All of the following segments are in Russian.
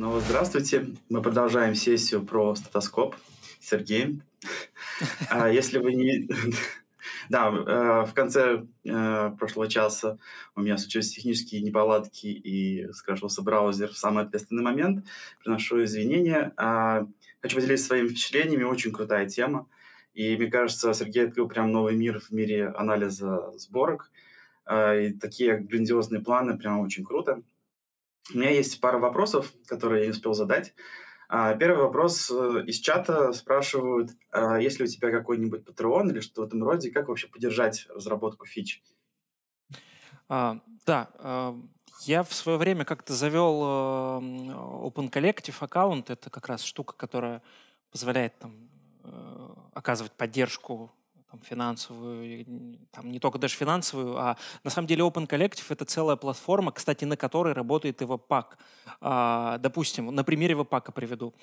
Ну, здравствуйте. Мы продолжаем сессию про стетоскоп. Сергей. А если вы не... Да, э, в конце э, прошлого часа у меня случились технические неполадки и скрашивался браузер в самый ответственный момент. Приношу извинения. А, хочу поделиться своими впечатлениями. Очень крутая тема. И мне кажется, Сергей открыл прям новый мир в мире анализа сборок. А, и такие грандиозные планы прям очень круто. У меня есть пара вопросов, которые я успел задать. А, первый вопрос э, из чата спрашивают, а, есть ли у тебя какой-нибудь патреон или что в этом роде, как вообще поддержать разработку фич? А, да, а, я в свое время как-то завел э, Open Collective аккаунт. Это как раз штука, которая позволяет там, э, оказывать поддержку там, финансовую, там, не только даже финансовую, а на самом деле Open Collective — это целая платформа, кстати, на которой работает и А, допустим, на примере веб приведу.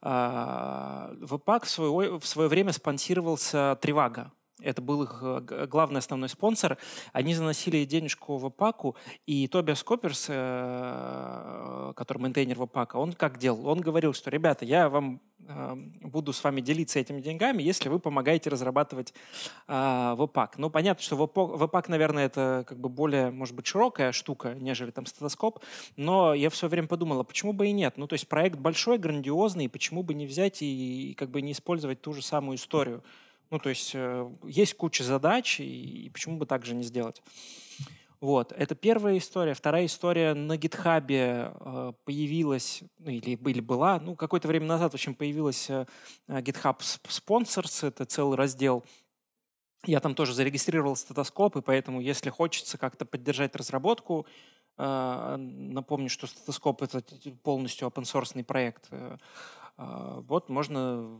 А, веб в свое, в свое время спонсировался Тревага это был их э, главный основной спонсор, они заносили денежку в Опаку, и Тобиас Копперс, э, который в Опака, он как делал? Он говорил, что, ребята, я вам эм, буду с вами делиться этими деньгами, если вы помогаете разрабатывать а, Опак. Ну, понятно, что Опак, наверное, это как бы более, может быть, широкая штука, нежели там стетоскоп, но я все время подумал, а почему бы и нет? Ну, то есть проект большой, грандиозный, почему бы не взять и как бы не использовать ту же самую историю? Ну, то есть э, есть куча задач, и, почему бы так же не сделать? Вот, это первая история. Вторая история на гитхабе э, появилась, ну, или, или была, ну, какое-то время назад, в общем, появилась GitHub э, Sponsors, это целый раздел. Я там тоже зарегистрировал статоскоп, и поэтому, если хочется как-то поддержать разработку, напомню, что статоскоп это полностью open-source проект, вот можно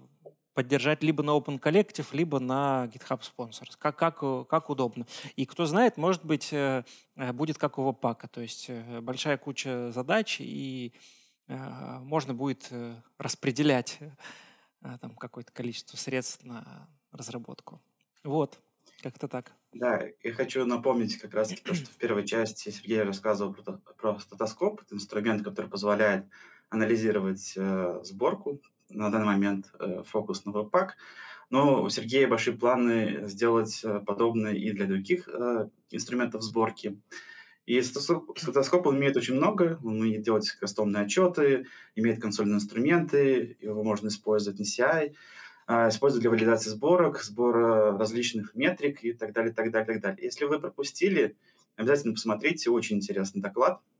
поддержать либо на Open Collective, либо на GitHub Sponsors. Как, как, как удобно. И кто знает, может быть, э, э, будет какого пака. То есть э, большая куча задач, и можно будет распределять там какое-то количество средств на разработку. Вот, как-то так. Да, я хочу напомнить как раз то, что в первой части Сергей рассказывал про, про статоскоп. Это инструмент, который позволяет анализировать э, сборку на данный момент э, фокус на Webpack. Но у Сергея большие планы сделать э, подобное и для других э, инструментов сборки. И стетоскоп он имеет очень много. Он умеет делать кастомные отчеты, имеет консольные инструменты, его можно использовать на CI, использовать для валидации сборок, сбора различных метрик и так далее, так далее, так далее. Если вы пропустили, обязательно посмотрите, очень интересный доклад –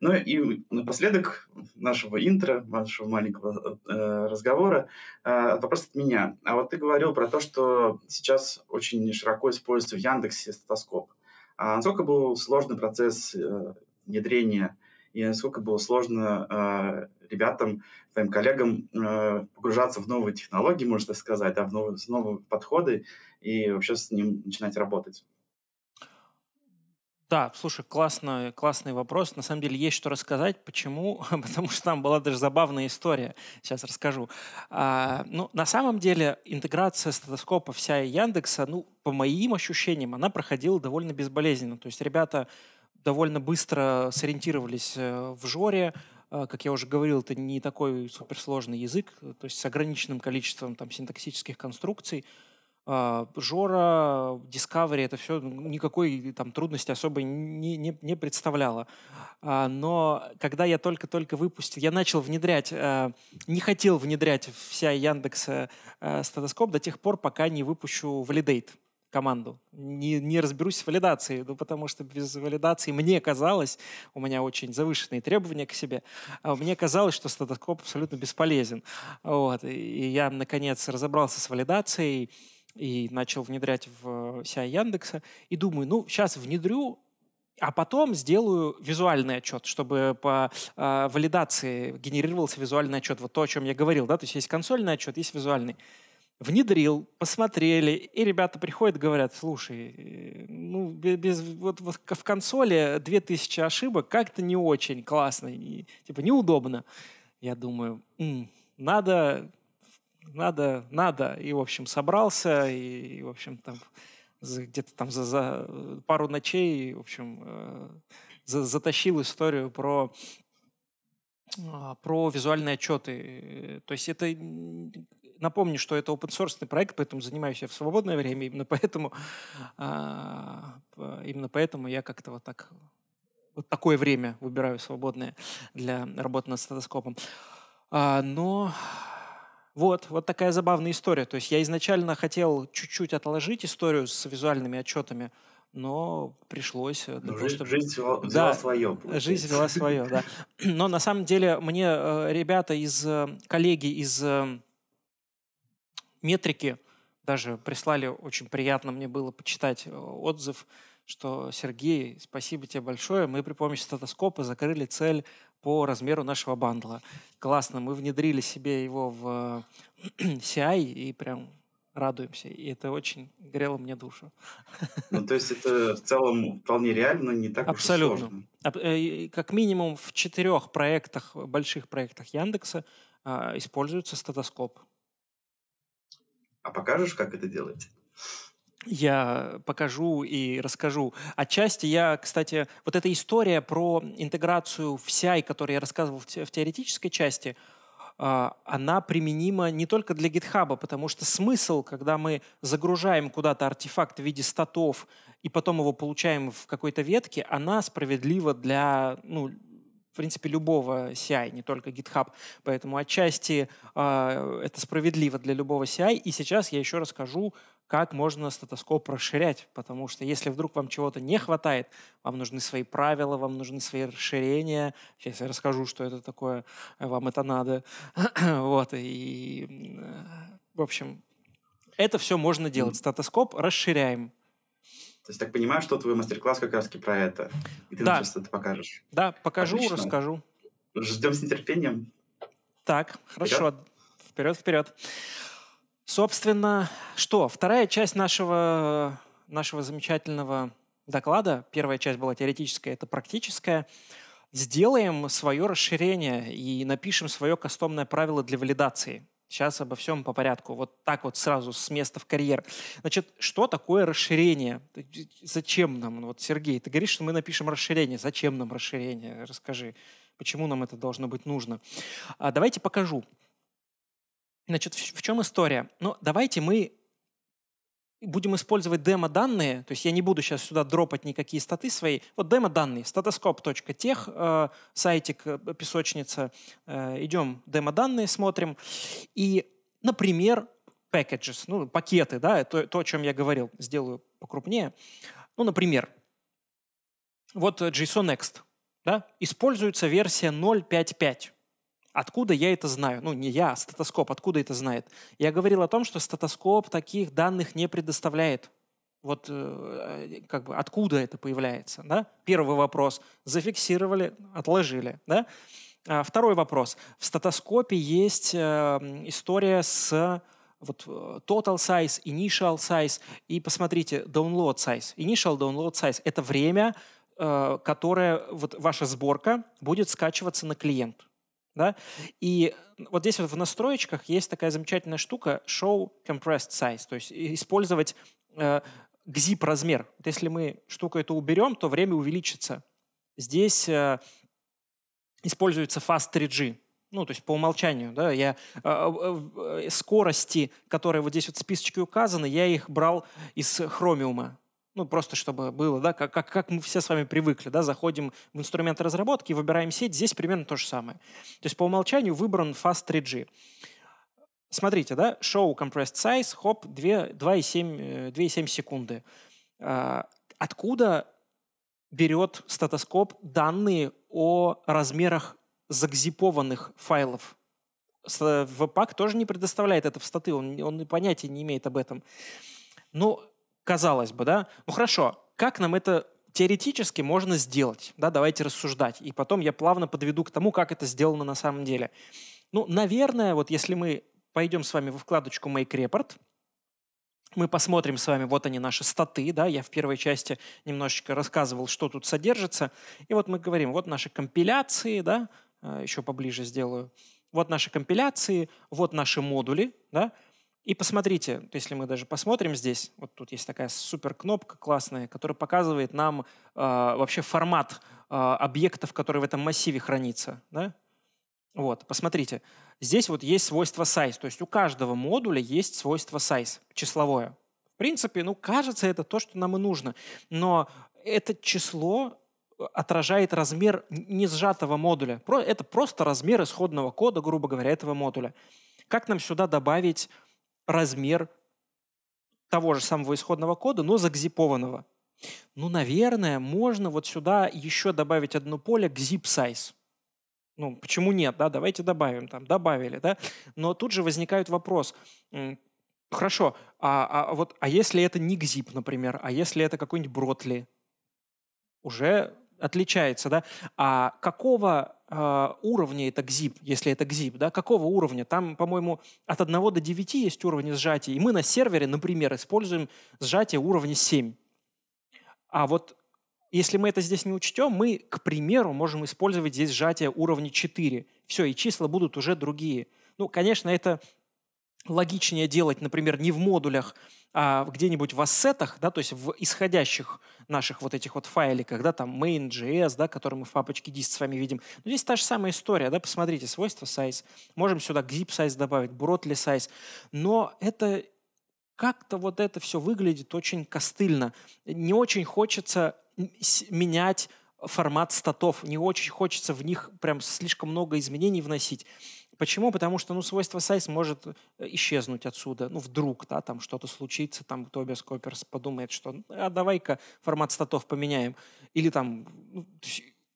ну и напоследок нашего интро, нашего маленького э, разговора, э, вопрос от меня. А вот ты говорил про то, что сейчас очень широко используется в Яндексе стетоскоп. А насколько был сложный процесс э, внедрения и насколько было сложно э, ребятам, твоим коллегам э, погружаться в новые технологии, можно сказать, да, в новые, в новые подходы и вообще с ним начинать работать? Да, слушай, классный, классный вопрос. На самом деле есть что рассказать. Почему? Потому что там была даже забавная история. Сейчас расскажу. А, ну, на самом деле интеграция стетоскопа вся и Яндекса, ну, по моим ощущениям, она проходила довольно безболезненно. То есть ребята довольно быстро сориентировались э, в жоре, э, как я уже говорил, это не такой суперсложный язык, э, то есть с ограниченным количеством там, синтаксических конструкций. А, Жора, Discovery, это все ну, никакой там трудности особой не, не, не представляло. А, но когда я только-только выпустил, я начал внедрять, а, не хотел внедрять вся Яндекс э, э, статоскоп до тех пор, пока не выпущу Validate команду. Не, не разберусь с валидацией, ну, потому что без валидации мне казалось, у меня очень завышенные требования к себе, мне казалось, что статоскоп абсолютно бесполезен. Вот. И я, наконец, разобрался с валидацией, и начал внедрять в CI э, Яндекса. И думаю, ну, сейчас внедрю, а потом сделаю визуальный отчет, чтобы по э, валидации генерировался визуальный отчет. Вот то, о чем я говорил, да, то есть есть консольный отчет, есть визуальный внедрил, посмотрели, и ребята приходят, говорят, слушай, э, ну, без, вот, вот в консоли 2000 ошибок как-то не очень классно, и, типа неудобно. Я думаю, м-м, надо надо, надо. И, в общем, собрался, и, и в общем, там где-то там за, за э, пару ночей, в общем, э, за, затащил историю про а, про визуальные отчеты. Э, то есть это... Напомню, что это open source проект, поэтому занимаюсь я в свободное время, именно поэтому, а, именно поэтому я как-то вот так вот такое время выбираю свободное для работы над статоскопом. А, но вот, вот такая забавная история. То есть я изначально хотел чуть-чуть отложить историю с визуальными отчетами, но пришлось для ну, того, чтобы... Жизнь взяла да, свое. Получается. Жизнь взяла свое, да. Но на самом деле мне э, ребята из... Э, коллеги из э, метрики даже прислали, очень приятно мне было почитать отзыв, что Сергей, спасибо тебе большое, мы при помощи стетоскопа закрыли цель по размеру нашего бандла. Классно, мы внедрили себе его в э, CI и прям радуемся. И это очень грело мне душу. Ну, то есть это в целом вполне реально, не так Абсолютно. Уж и сложно. Э, как минимум в четырех проектах, больших проектах Яндекса а, используется статоскоп. А покажешь, как это делать? я покажу и расскажу. Отчасти я, кстати, вот эта история про интеграцию в которую я рассказывал в теоретической части, а, она применима не только для GitHub, потому что смысл, когда мы загружаем куда-то артефакт в виде статов и потом его получаем в какой-то ветке, она справедлива для ну, в принципе, любого CI, не только GitHub. Поэтому отчасти э, это справедливо для любого CI. И сейчас я еще расскажу как можно статоскоп расширять, потому что если вдруг вам чего-то не хватает, вам нужны свои правила, вам нужны свои расширения. Сейчас я расскажу, что это такое, э, вам это надо. вот, и, э, в общем, это все можно делать. Статоскоп расширяем. То есть, так понимаю, что твой мастер-класс как раз-таки про это. И ты да. нам сейчас это покажешь. Да, покажу, Отлично. расскажу. Ждем с нетерпением. Так, хорошо. Вперед, вперед. вперед. Собственно, что? Вторая часть нашего, нашего замечательного доклада, первая часть была теоретическая, это практическая, сделаем свое расширение и напишем свое кастомное правило для валидации. Сейчас обо всем по порядку. Вот так вот сразу с места в карьер. Значит, что такое расширение? Зачем нам? Ну вот, Сергей, ты говоришь, что мы напишем расширение. Зачем нам расширение? Расскажи, почему нам это должно быть нужно. А давайте покажу. Значит, в чем история? Ну, давайте мы будем использовать демо-данные, то есть я не буду сейчас сюда дропать никакие статы свои, вот демо-данные, статоскоп.тех, э, сайтик, э, песочница, э, идем демо-данные, смотрим, и, например, packages, ну, пакеты, да, то, то, о чем я говорил, сделаю покрупнее. Ну, например, вот э, JSON Next, да, используется версия 0.5.5. Откуда я это знаю? Ну, не я, а статоскоп, откуда это знает? Я говорил о том, что статоскоп таких данных не предоставляет. Вот э, э, как бы откуда это появляется? Да? Первый вопрос. Зафиксировали, отложили. Да? А, второй вопрос. В статоскопе есть э, история с вот total size, initial size и посмотрите download size. Initial download size — это время, которое вот ваша сборка будет скачиваться на клиент. Да? И вот здесь вот в настроечках есть такая замечательная штука show compressed size, то есть использовать э, gzip размер. Вот если мы штуку эту уберем, то время увеличится. Здесь э, используется fast 3G, ну, то есть по умолчанию, да, я э, э, скорости, которые вот здесь вот в списочке указаны, я их брал из хромиума, ну, просто чтобы было, да, как, как, как мы все с вами привыкли, да, заходим в инструмент разработки и выбираем сеть, здесь примерно то же самое. То есть по умолчанию выбран Fast 3G. Смотрите, да, show compressed size, хоп, 2,7 э, секунды. А, откуда берет статоскоп данные о размерах загзипованных файлов? Впак тоже не предоставляет это в статы, он, он понятия не имеет об этом. Но ну, Казалось бы, да? Ну хорошо, как нам это теоретически можно сделать? Да, давайте рассуждать. И потом я плавно подведу к тому, как это сделано на самом деле. Ну, наверное, вот если мы пойдем с вами во вкладочку Make Report, мы посмотрим с вами, вот они наши статы, да, я в первой части немножечко рассказывал, что тут содержится, и вот мы говорим, вот наши компиляции, да, э, еще поближе сделаю, вот наши компиляции, вот наши модули, да, и посмотрите, если мы даже посмотрим здесь, вот тут есть такая супер кнопка классная, которая показывает нам э, вообще формат э, объектов, которые в этом массиве хранится. Да? Вот, посмотрите. Здесь вот есть свойство size, то есть у каждого модуля есть свойство size, числовое. В принципе, ну, кажется, это то, что нам и нужно. Но это число отражает размер не сжатого модуля. Это просто размер исходного кода, грубо говоря, этого модуля. Как нам сюда добавить размер того же самого исходного кода, но загзипованного. Ну, наверное, можно вот сюда еще добавить одно поле к size. Ну, почему нет, да, давайте добавим там, добавили, да. Но тут же возникает вопрос, хорошо, а, а, вот, а если это не GZIP, например, а если это какой-нибудь Бротли? Уже отличается, да, а какого э, уровня это GZIP, если это GZIP, да, какого уровня? Там, по-моему, от 1 до 9 есть уровни сжатия, и мы на сервере, например, используем сжатие уровня 7. А вот если мы это здесь не учтем, мы, к примеру, можем использовать здесь сжатие уровня 4. Все, и числа будут уже другие. Ну, конечно, это логичнее делать, например, не в модулях, а где-нибудь в ассетах, да, то есть в исходящих наших вот этих вот файликах, да, там main.js, да, который мы в папочке dist с вами видим. Но здесь та же самая история, да, посмотрите, свойства size, можем сюда zip size добавить, broadly size, но это как-то вот это все выглядит очень костыльно. Не очень хочется менять формат статов, не очень хочется в них прям слишком много изменений вносить. Почему? Потому что ну, свойство size может э, исчезнуть отсюда. Ну, вдруг да, там что-то случится, там Тобиас Коперс подумает, что «Ну, а давай-ка формат статов поменяем. Или там ну,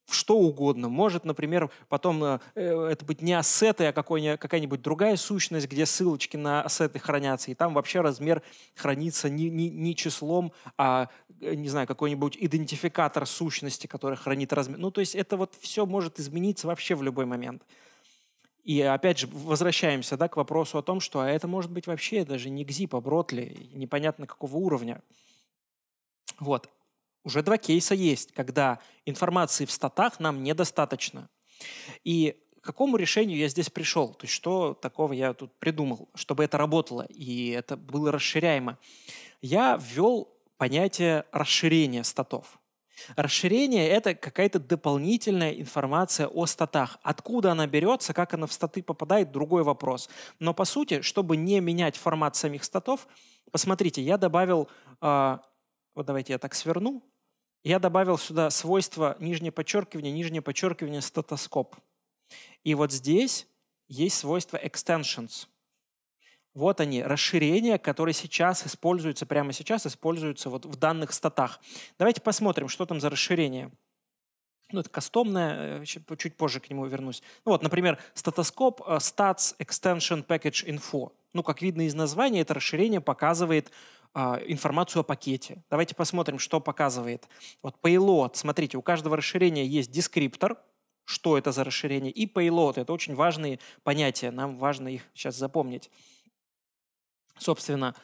что угодно. Может, например, потом э, э это быть не ассеты, а какая-нибудь другая сущность, где ссылочки на ассеты хранятся, и там вообще размер хранится не, не, не числом, а, э, не знаю, какой-нибудь идентификатор сущности, который хранит размер. Ну, то есть это вот все может измениться вообще в любой момент. И опять же, возвращаемся да, к вопросу о том, что а это может быть вообще даже не ГЗИП, а Бротли, непонятно какого уровня. Вот. Уже два кейса есть, когда информации в статах нам недостаточно. И к какому решению я здесь пришел? То есть что такого я тут придумал, чтобы это работало и это было расширяемо? Я ввел понятие расширения статов. Расширение — это какая-то дополнительная информация о статах. Откуда она берется, как она в статы попадает — другой вопрос. Но, по сути, чтобы не менять формат самих статов, посмотрите, я добавил... Э, вот давайте я так сверну. Я добавил сюда свойство нижнее подчеркивание, нижнее подчеркивание статоскоп. И вот здесь есть свойство extensions — вот они, расширения, которые сейчас используются, прямо сейчас используются вот в данных статах. Давайте посмотрим, что там за расширение. Ну, это кастомное, э, чуть позже к нему вернусь. Ну, вот, например, статоскоп э, Stats Extension Package Info. Ну, как видно из названия, это расширение показывает э, информацию о пакете. Давайте посмотрим, что показывает. Вот payload. Смотрите, у каждого расширения есть дескриптор, что это за расширение, и payload. Это очень важные понятия, нам важно их сейчас запомнить собственно,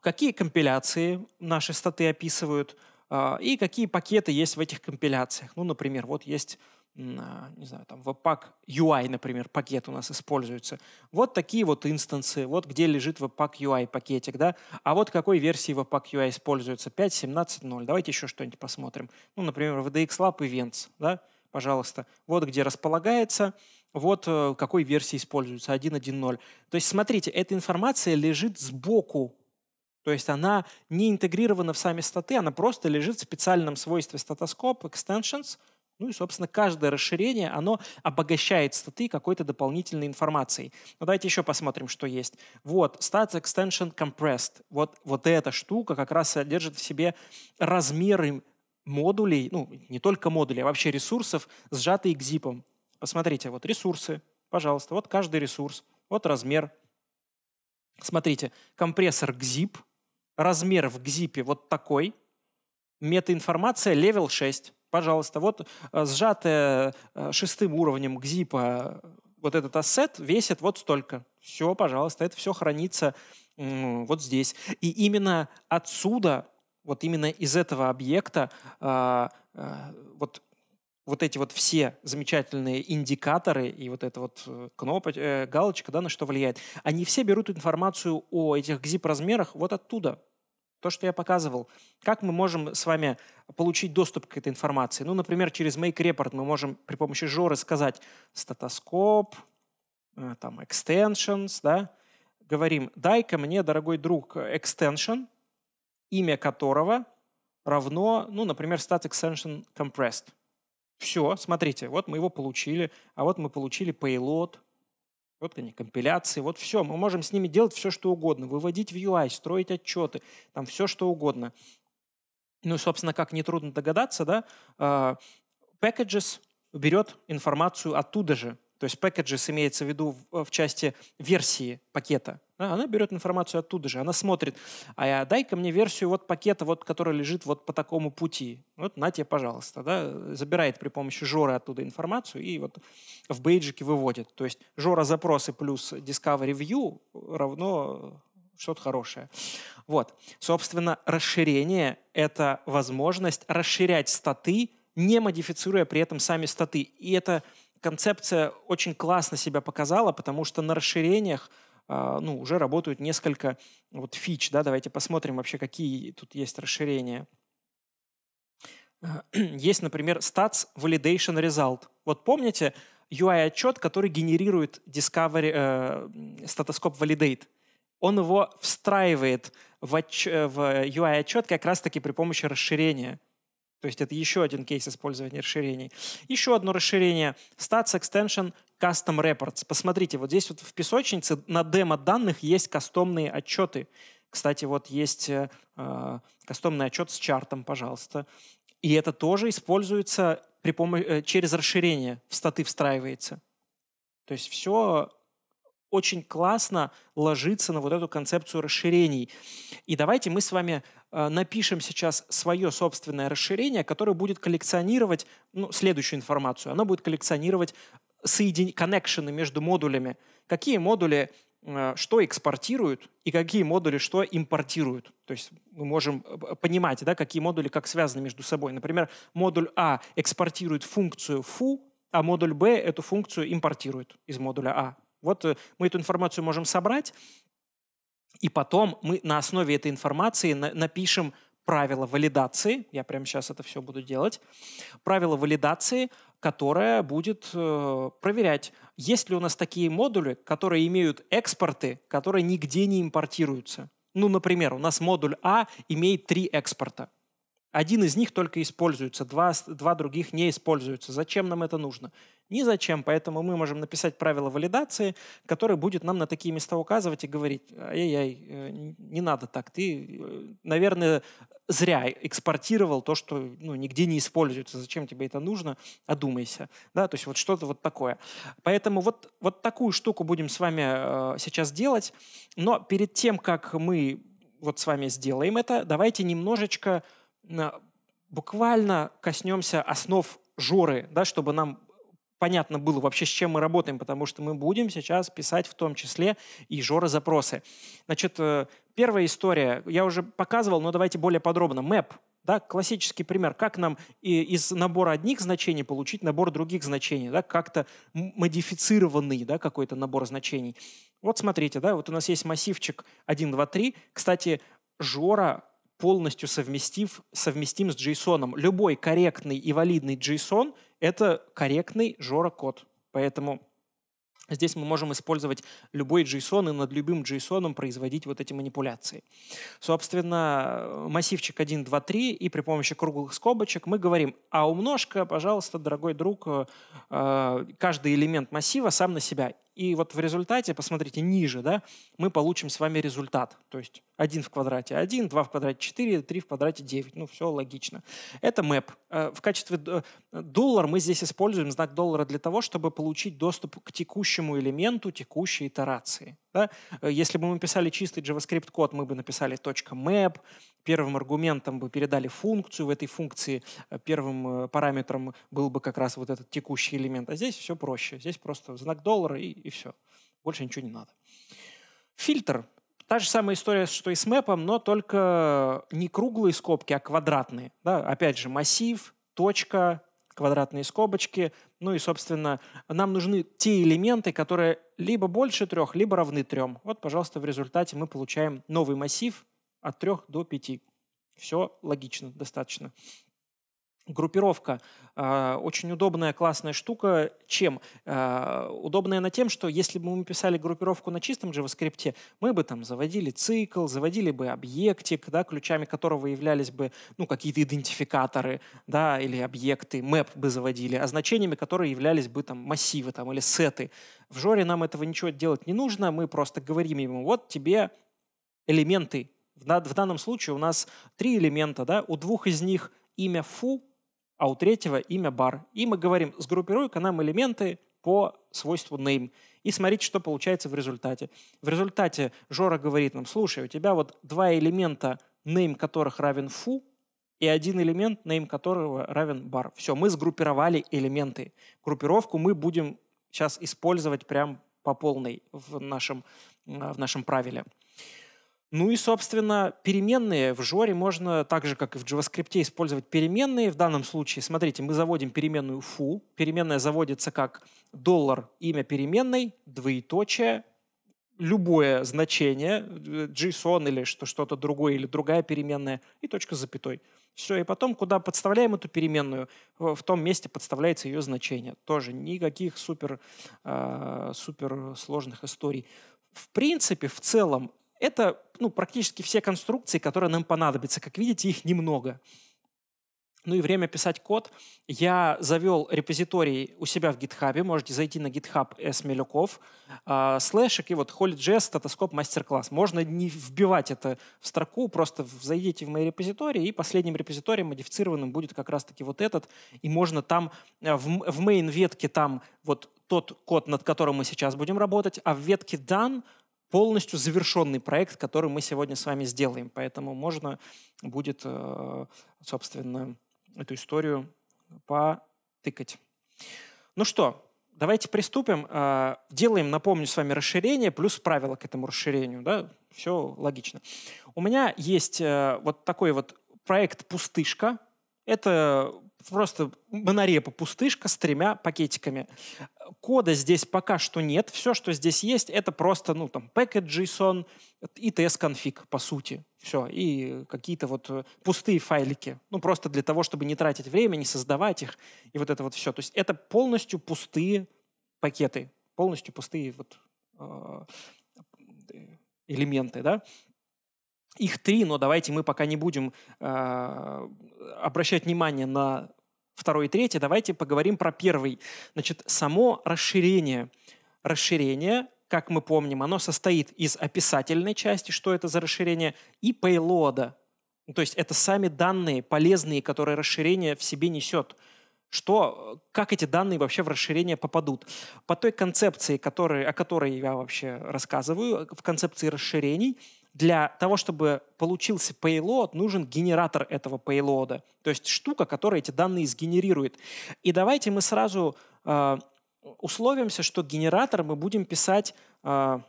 какие компиляции наши статы описывают а, и какие пакеты есть в этих компиляциях. Ну, например, вот есть а, не знаю, там Webpack UI, например, пакет у нас используется. Вот такие вот инстансы, вот где лежит Webpack UI пакетик, да. А вот какой версии Webpack UI используется? 5.17.0. Давайте еще что-нибудь посмотрим. Ну, например, VDX Lab Events, да пожалуйста, вот где располагается, вот э, какой версии используется, 1.1.0. То есть, смотрите, эта информация лежит сбоку то есть она не интегрирована в сами статы, она просто лежит в специальном свойстве статоскоп, extensions. Ну и, собственно, каждое расширение, оно обогащает статы какой-то дополнительной информацией. Но давайте еще посмотрим, что есть. Вот, Stats Extension Compressed. Вот, вот эта штука как раз содержит в себе размеры модулей, ну, не только модулей, а вообще ресурсов, сжатые к зипам. Посмотрите, вот ресурсы, пожалуйста, вот каждый ресурс, вот размер. Смотрите, компрессор GZIP, размер в GZIP вот такой, метаинформация level 6. Пожалуйста, вот э, сжатая э, шестым уровнем GZIP э, вот этот ассет весит вот столько. Все, пожалуйста, это все хранится вот здесь. И именно отсюда вот именно из этого объекта э, э, вот вот эти вот все замечательные индикаторы и вот эта вот э, кнопочка, э, галочка, да, на что влияет, они все берут информацию о этих гзип размерах вот оттуда, то, что я показывал. Как мы можем с вами получить доступ к этой информации? Ну, например, через Make Report мы можем при помощи Жоры сказать статоскоп, э, там, extensions, да, говорим, дай-ка мне, дорогой друг, extension, имя которого равно, ну, например, static extension compressed. Все, смотрите, вот мы его получили, а вот мы получили payload, вот они, компиляции, вот все. Мы можем с ними делать все, что угодно, выводить в UI, строить отчеты, там все, что угодно. Ну и, собственно, как нетрудно догадаться, да, а, packages берет информацию оттуда же. То есть packages имеется в виду в части версии пакета. А, она берет информацию оттуда же, она смотрит, а я дай-ка мне версию вот пакета, вот, который лежит вот по такому пути. Вот на тебе, пожалуйста. Да? Забирает при помощи Жоры оттуда информацию и вот в бейджике выводит. То есть Жора запросы плюс Discovery View равно что-то хорошее. Вот. Собственно, расширение — это возможность расширять статы, не модифицируя при этом сами статы. И эта концепция очень классно себя показала, потому что на расширениях — а, ну, уже работают несколько вот фич, да, давайте посмотрим вообще, какие тут есть расширения. Есть, например, Stats Validation Result. Вот помните UI-отчет, который генерирует Discovery, э, Statoscope Validate? Он его встраивает в, отч- в UI-отчет как раз-таки при помощи расширения. То есть это еще один кейс использования расширений. Еще одно расширение — Stats Extension Custom Reports. Посмотрите, вот здесь вот в песочнице на демо-данных есть кастомные отчеты. Кстати, вот есть э, э кастомный отчет с чартом, пожалуйста. И это тоже используется при помощи, э, через расширение в статы встраивается. То есть все очень классно ложится на вот эту концепцию расширений. И давайте мы с вами э, напишем сейчас свое собственное расширение, которое будет коллекционировать ну, следующую информацию. Оно будет коллекционировать соедин... коннекшены между модулями. Какие модули э, что экспортируют и какие модули что импортируют. То есть мы можем э, понимать, да, какие модули как связаны между собой. Например, модуль А экспортирует функцию foo, а модуль Б эту функцию импортирует из модуля А. Вот э, мы эту информацию можем собрать, и потом мы на основе этой информации напишем правила валидации, я прямо сейчас это все буду делать, правила валидации, которая будет э, проверять, есть ли у нас такие модули, которые имеют экспорты, которые нигде не импортируются. Ну, например, у нас модуль А имеет три экспорта. Один из них только используется, два, два других не используются. Зачем нам это нужно? Ни зачем, поэтому мы можем написать правило валидации, которое будет нам на такие места указывать и говорить, ай-яй, э, не надо так, ты, э, наверное, зря экспортировал то, что ну, нигде не используется, зачем тебе это нужно, одумайся. Да? То есть вот что-то вот такое. Поэтому вот, вот такую штуку будем с вами э, сейчас делать, но перед тем, как мы вот с вами сделаем это, давайте немножечко буквально коснемся основ жоры, да, чтобы нам понятно было вообще, с чем мы работаем, потому что мы будем сейчас писать в том числе и жора запросы Значит, э, первая история, я уже показывал, но давайте более подробно. Map, да, классический пример, как нам из набора одних значений получить набор других значений, да, как-то модифицированный да, какой-то набор значений. Вот смотрите, да, вот у нас есть массивчик 1, 2, 3. Кстати, жора полностью совместив, совместим с JSON. Любой корректный и валидный JSON — это корректный жора-код. Поэтому Здесь мы можем использовать любой JSON и над любым JSON производить вот эти манипуляции. Собственно, массивчик 1, 2, 3, и при помощи круглых скобочек мы говорим, а умножка, пожалуйста, дорогой друг, э, каждый элемент массива сам на себя. И вот в результате, посмотрите, ниже, да, мы получим с вами результат. То есть 1 в квадрате 1, 2 в квадрате 4, 3 в квадрате 9. Ну, все логично. Это мэп. Э, в качестве э, доллар мы здесь используем знак доллара для того, чтобы получить доступ к текущему элементу текущей итерации. Да? Э, если бы мы писали чистый JavaScript код, мы бы написали .map, первым аргументом бы передали функцию, в этой функции первым параметром был бы как раз вот этот текущий элемент. А здесь все проще. Здесь просто знак доллара и, и все. Больше ничего не надо. Фильтр Та же самая история, что и с мэпом, но только не круглые скобки, а квадратные. Да? Опять же, массив, точка, квадратные скобочки. Ну и, собственно, нам нужны те элементы, которые либо больше трех, либо равны трем. Вот, пожалуйста, в результате мы получаем новый массив от трех до пяти. Все логично, достаточно. Группировка э, очень удобная, классная штука. Чем? Э, удобная на тем, что если бы мы писали группировку на чистом JavaScript, мы бы там заводили цикл, заводили бы объектик, да, ключами которого являлись бы ну, какие-то идентификаторы да, или объекты, мэп бы заводили, а значениями которые являлись бы там массивы там, или сеты. В жоре нам этого ничего делать не нужно, мы просто говорим ему, вот тебе элементы. В, в данном случае у нас три элемента, да, у двух из них имя фу, а у третьего имя бар. И мы говорим, сгруппируй-ка нам элементы по свойству name. И смотрите, что получается в результате. В результате Жора говорит нам, слушай, у тебя вот два элемента, name которых равен фу, и один элемент, name которого равен бар. Все, мы сгруппировали элементы. Группировку мы будем сейчас использовать прям по полной в нашем, э, в нашем правиле. Ну и, собственно, переменные в Жоре можно так же, как и в JavaScript, использовать переменные. В данном случае, смотрите, мы заводим переменную foo. Переменная заводится как доллар имя переменной, двоеточие, любое значение, э, JSON или что- что-то другое, или другая переменная, и точка с запятой. Все, и потом, куда подставляем эту переменную, в том месте подставляется ее значение. Тоже никаких супер, э, супер сложных историй. В принципе, в целом, это ну, практически все конструкции, которые нам понадобятся. Как видите, их немного. Ну и время писать код. Я завел репозиторий у себя в GitHub. Можете зайти на GitHub S. Милюков. Э, слэшик и вот HolyJS статоскоп мастер-класс. Можно не вбивать это в строку, просто зайдите в мои репозитории, и последним репозиторием модифицированным будет как раз-таки вот этот. И можно там э, в, в main ветке там вот тот код, над которым мы сейчас будем работать, а в ветке done полностью завершенный проект, который мы сегодня с вами сделаем. Поэтому можно будет, э, собственно, эту историю потыкать. Ну что, давайте приступим. Э, делаем, напомню, с вами расширение плюс правила к этому расширению. Да? Все логично. У меня есть э, вот такой вот проект «Пустышка». Это просто монорепа пустышка с тремя пакетиками. Кода здесь пока что нет. Все, что здесь есть, это просто, ну, там, пакет JSON и ts-конфиг, по сути. Все. И какие-то вот э, пустые файлики. Ну, просто для того, чтобы не тратить время, не создавать их. И вот это вот все. То есть это полностью пустые пакеты. Полностью пустые вот э, элементы, да. Их три, но давайте мы пока не будем э, Обращать внимание на второй и третий, давайте поговорим про первый. Значит, само расширение. Расширение, как мы помним, оно состоит из описательной части, что это за расширение, и пейлода. То есть это сами данные полезные, которые расширение в себе несет. Что, как эти данные вообще в расширение попадут? По той концепции, который, о которой я вообще рассказываю, в концепции расширений – для того, чтобы получился payload, нужен генератор этого payload, то есть штука, которая эти данные сгенерирует. И давайте мы сразу э, условимся, что генератор мы будем писать э,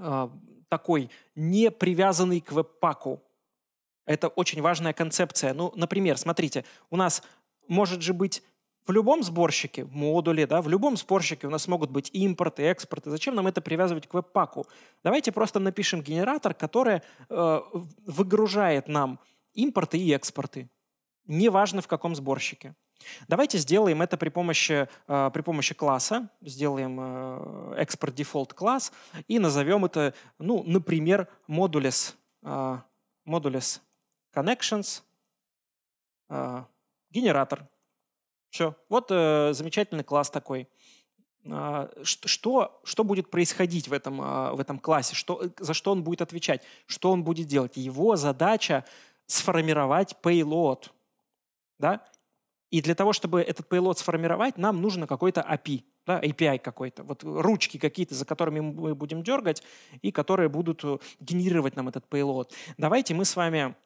э, такой, не привязанный к веб-паку. Это очень важная концепция. Ну, например, смотрите, у нас может же быть в любом сборщике, модуле, да, в любом сборщике у нас могут быть импорты, экспорты. Зачем нам это привязывать к веб-паку? Давайте просто напишем генератор, который э, выгружает нам импорты и экспорты. Неважно в каком сборщике. Давайте сделаем это при помощи, э, при помощи класса. Сделаем э, экспорт дефолт класс и назовем это, ну, например, modules, э, modules connections э, генератор. Все. Вот э, замечательный класс такой. А, что, что будет происходить в этом, а, в этом классе, что, э, за что он будет отвечать, что он будет делать. Его задача сформировать payload. Да? И для того, чтобы этот payload сформировать, нам нужно какой-то API, да, API какой-то, вот ручки какие-то, за которыми мы будем дергать и которые будут э, генерировать нам этот payload. Давайте мы с вами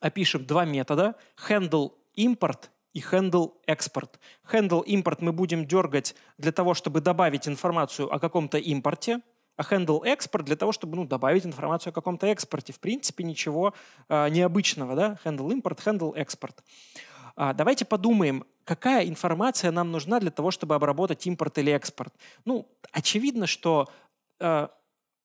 опишем два метода, handle import и handle экспорт, Handle импорт мы будем дергать для того, чтобы добавить информацию о каком-то импорте, а handle экспорт для того, чтобы ну, добавить информацию о каком-то экспорте. В принципе, ничего э, необычного. Да? Handle импорт, handle экспорт. А, давайте подумаем, какая информация нам нужна для того, чтобы обработать импорт или экспорт. Ну, очевидно, что э,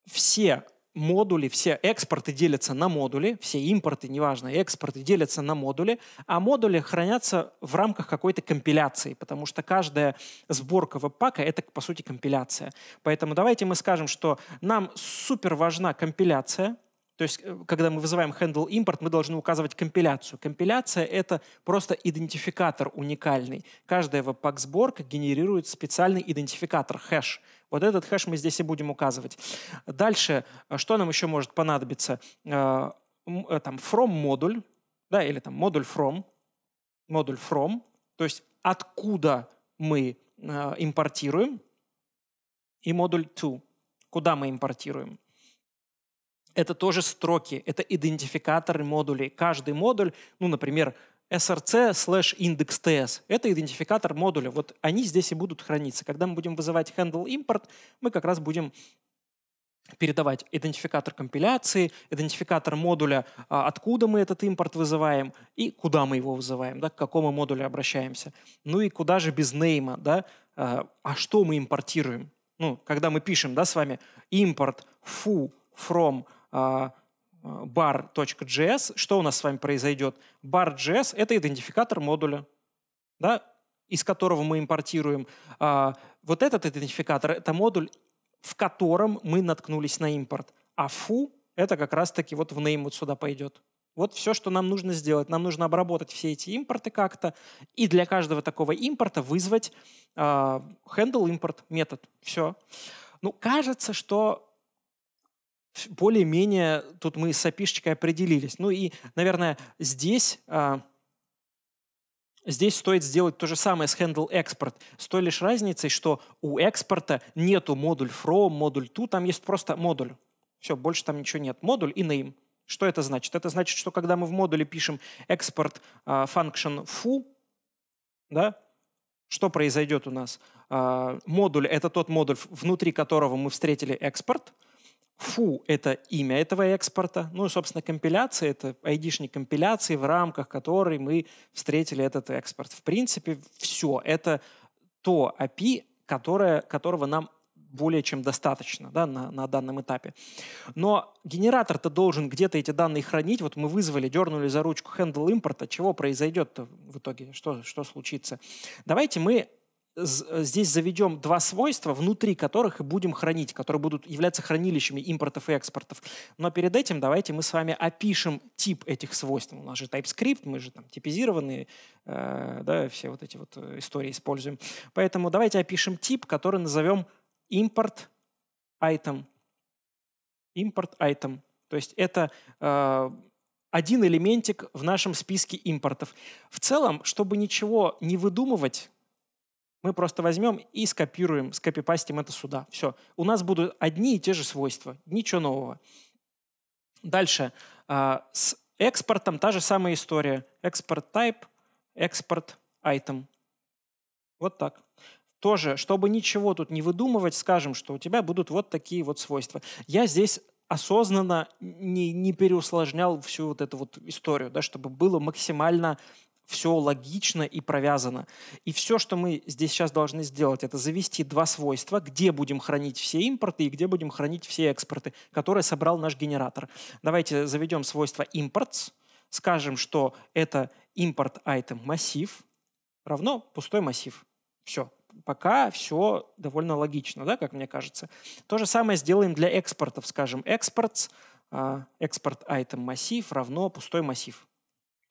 все модули, все экспорты делятся на модули, все импорты, неважно, экспорты делятся на модули, а модули хранятся в рамках какой-то компиляции, потому что каждая сборка веб-пака — это, по сути, компиляция. Поэтому давайте мы скажем, что нам супер важна компиляция — то есть, э, когда мы вызываем handle import, мы должны указывать компиляцию. Компиляция — это просто идентификатор уникальный. Каждая веб-пак-сборка генерирует специальный идентификатор, хэш. Вот этот хэш мы здесь и будем указывать. Дальше, э, что нам еще может понадобиться? Э, там from модуль, да, или там модуль from, модуль from, то есть откуда мы импортируем, и модуль to, куда мы импортируем. Это тоже строки, это идентификаторы модулей. Каждый модуль, ну, например, src slash index.ts. Это идентификатор модуля. Вот они здесь и будут храниться. Когда мы будем вызывать handle import, мы как раз будем передавать идентификатор компиляции, идентификатор модуля, а, откуда мы этот импорт вызываем и куда мы его вызываем, да, к какому модулю обращаемся. Ну и куда же без нейма, да, а, а что мы импортируем? Ну, когда мы пишем, да, с вами импорт foo from а, а, bar.js, что у нас с вами произойдет? Bar.js — это идентификатор модуля, да, из которого мы импортируем. А, вот этот идентификатор — это модуль, в котором мы наткнулись на импорт. А фу — это как раз-таки вот в name вот сюда пойдет. Вот все, что нам нужно сделать. Нам нужно обработать все эти импорты как-то и для каждого такого импорта вызвать э, handle import метод. Все. Ну, кажется, что более-менее тут мы с опишечкой определились. Ну и, наверное, здесь, а, здесь стоит сделать то же самое с handle export, с той лишь разницей, что у экспорта нету модуль from, модуль to, там есть просто модуль. Все, больше там ничего нет. Модуль и name. Что это значит? Это значит, что когда мы в модуле пишем export а, function foo, да, что произойдет у нас? А, модуль — это тот модуль, внутри которого мы встретили экспорт — Фу – это имя этого экспорта. Ну и, собственно, компиляция – это айдишник компиляции, в рамках которой мы встретили этот экспорт. В принципе, все. Это то API, которое, которого нам более чем достаточно да, на, на данном этапе. Но генератор-то должен где-то эти данные хранить. Вот мы вызвали, дернули за ручку handle импорта. Чего произойдет в итоге? Что, что случится? Давайте мы Э, здесь заведем два свойства, внутри которых и будем хранить, которые будут являться хранилищами импортов и экспортов. Но перед этим давайте мы с вами опишем тип этих свойств. У нас же TypeScript, мы же там типизированные, э, да, все вот эти вот э, истории используем. Поэтому давайте опишем тип, который назовем импорт item. Импорт item. То есть это э, один элементик в нашем списке импортов. В целом, чтобы ничего не выдумывать, мы просто возьмем и скопируем, скопипастим это сюда. Все. У нас будут одни и те же свойства. Ничего нового. Дальше. А, с экспортом та же самая история. Экспорт type, экспорт item. Вот так. Тоже, чтобы ничего тут не выдумывать, скажем, что у тебя будут вот такие вот свойства. Я здесь осознанно не, не переусложнял всю вот эту вот историю, да, чтобы было максимально все логично и провязано. И все, что мы здесь сейчас должны сделать, это завести два свойства, где будем хранить все импорты и где будем хранить все экспорты, которые собрал наш генератор. Давайте заведем свойство imports, скажем, что это импорт item массив равно пустой массив. Все, пока все довольно логично, да, как мне кажется. То же самое сделаем для экспортов. Скажем, экспорт, а, экспорт item массив равно пустой массив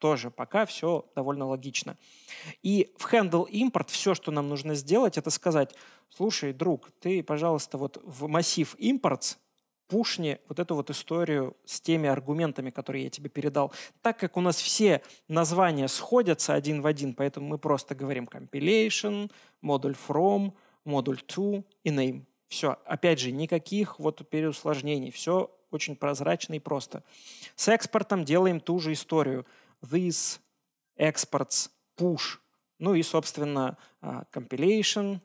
тоже пока все довольно логично. И в handle import все, что нам нужно сделать, это сказать, слушай, друг, ты, пожалуйста, вот в массив imports пушни вот эту вот историю с теми аргументами, которые я тебе передал. Так как у нас все названия сходятся один в один, поэтому мы просто говорим compilation, модуль from, модуль to и name. Все. Опять же, никаких вот переусложнений. Все очень прозрачно и просто. С экспортом делаем ту же историю – this, exports, push. Ну и, собственно, а, compilation,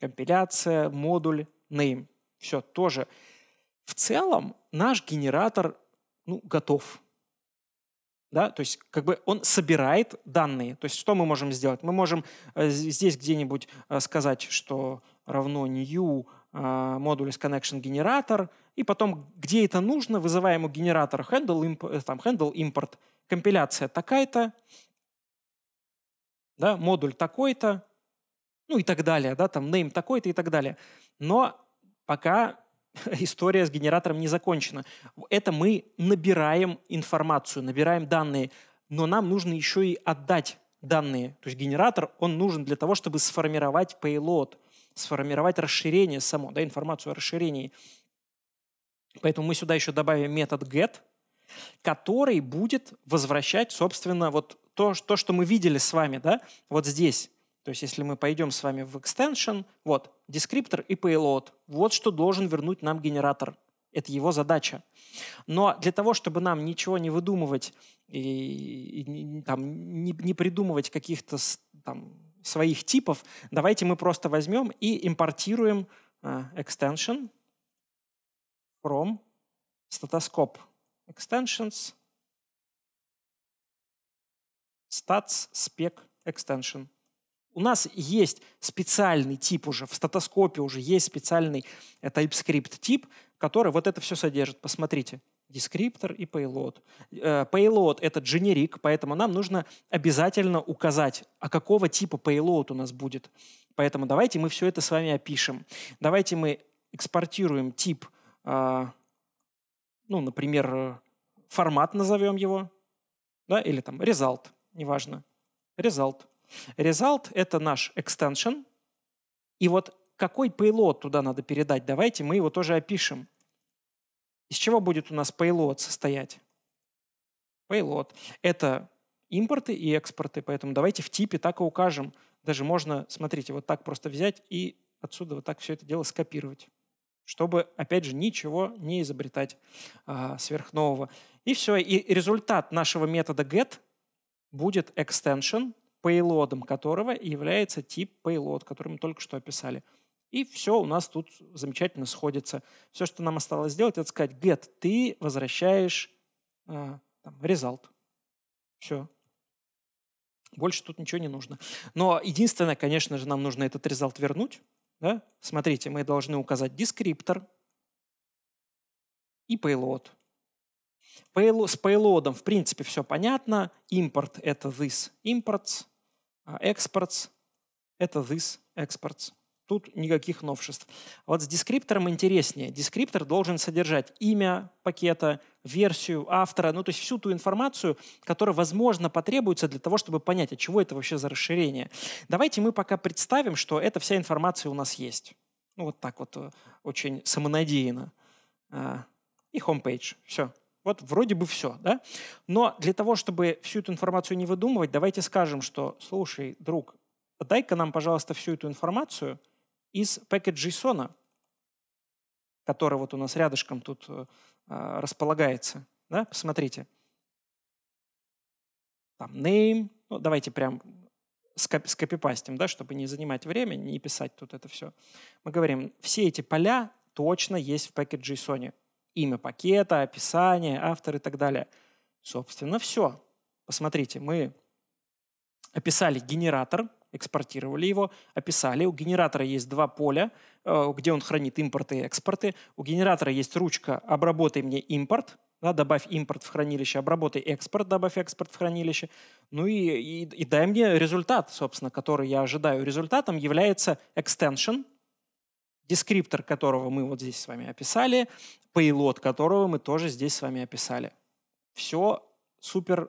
компиляция, модуль, name. Все тоже. В целом наш генератор ну, готов. Да? То есть как бы он собирает данные. То есть что мы можем сделать? Мы можем э, здесь где-нибудь э, сказать, что равно new а, модуль с connection генератор, и потом, где это нужно, вызываем у генератора handle, имп, э, там, handle import, компиляция такая-то, да, модуль такой-то, ну и так далее, да, там name такой-то и так далее. Но пока история с генератором не закончена. Это мы набираем информацию, набираем данные, но нам нужно еще и отдать данные. То есть генератор, он нужен для того, чтобы сформировать payload, сформировать расширение само, да, информацию о расширении. Поэтому мы сюда еще добавим метод get – который будет возвращать, собственно, вот то, то, что мы видели с вами, да, вот здесь. То есть если мы пойдем с вами в extension, вот, дескриптор и payload, вот что должен вернуть нам генератор. Это его задача. Но для того, чтобы нам ничего не выдумывать и, и там, не, не придумывать каких-то там, своих типов, давайте мы просто возьмем и импортируем э, extension from статоскоп extensions, stats, spec, extension. У нас есть специальный тип уже, в статоскопе уже есть специальный э, TypeScript тип, который вот это все содержит. Посмотрите, дескриптор и payload. Э, payload — это generic, поэтому нам нужно обязательно указать, а какого типа payload у нас будет. Поэтому давайте мы все это с вами опишем. Давайте мы экспортируем тип а, ну, например, э, формат назовем его, да, или там result, неважно. Result. Result — это наш extension. И вот какой payload туда надо передать, давайте мы его тоже опишем. Из чего будет у нас payload состоять? Payload — это импорты и экспорты, поэтому давайте в типе так и укажем. Даже можно, смотрите, вот так просто взять и отсюда вот так все это дело скопировать чтобы, опять же, ничего не изобретать а, сверхнового. И все. И результат нашего метода get будет extension, payloadом которого является тип payload, который мы только что описали. И все у нас тут замечательно сходится. Все, что нам осталось сделать, это сказать get, ты возвращаешь э, там, result. Все. Больше тут ничего не нужно. Но единственное, конечно же, нам нужно этот результат вернуть. Да? Смотрите, мы должны указать дескриптор и payload. с payload, в принципе, все понятно. Импорт — это this imports, а exports — это this exports. Тут никаких новшеств. Вот с дескриптором интереснее. Дескриптор должен содержать имя пакета, версию автора, ну то есть всю ту информацию, которая, возможно, потребуется для того, чтобы понять, от чего это вообще за расширение. Давайте мы пока представим, что эта вся информация у нас есть. Ну вот так вот, э, очень самонадеянно. А, и homepage. Все. Вот вроде бы все, да? Но для того, чтобы всю эту информацию не выдумывать, давайте скажем, что, слушай, друг, дай-ка нам, пожалуйста, всю эту информацию – из package.json, который вот у нас рядышком тут э, а, располагается. Да? Посмотрите. Там name. Ну, давайте прям скопи скопипастим, да, чтобы не занимать время, не писать тут это все. Мы говорим, все эти поля точно есть в package.json. Имя пакета, описание, автор и так далее. Собственно, все. Посмотрите, мы описали генератор, экспортировали его, описали. У генератора есть два поля, э, где он хранит импорты и экспорты. У генератора есть ручка «Обработай мне импорт», да, добавь импорт в хранилище, обработай экспорт, добавь экспорт в хранилище, ну и, и, и дай мне результат, собственно, который я ожидаю. Результатом является extension, дескриптор которого мы вот здесь с вами описали, payload которого мы тоже здесь с вами описали. Все супер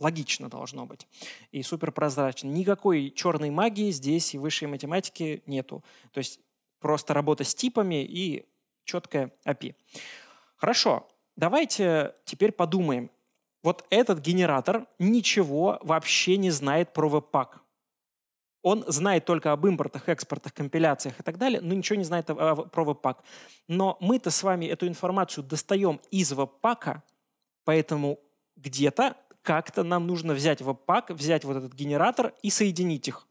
логично должно быть и супер прозрачно. Никакой черной магии здесь и высшей математики нету. То есть просто работа с типами и четкая API. Хорошо, давайте теперь подумаем. Вот этот генератор ничего вообще не знает про Webpack. Он знает только об импортах, экспортах, компиляциях и так далее, но ничего не знает про Webpack. Но мы-то с вами эту информацию достаем из Webpack, поэтому где-то как-то нам нужно взять веб-пак, взять вот этот генератор и соединить их.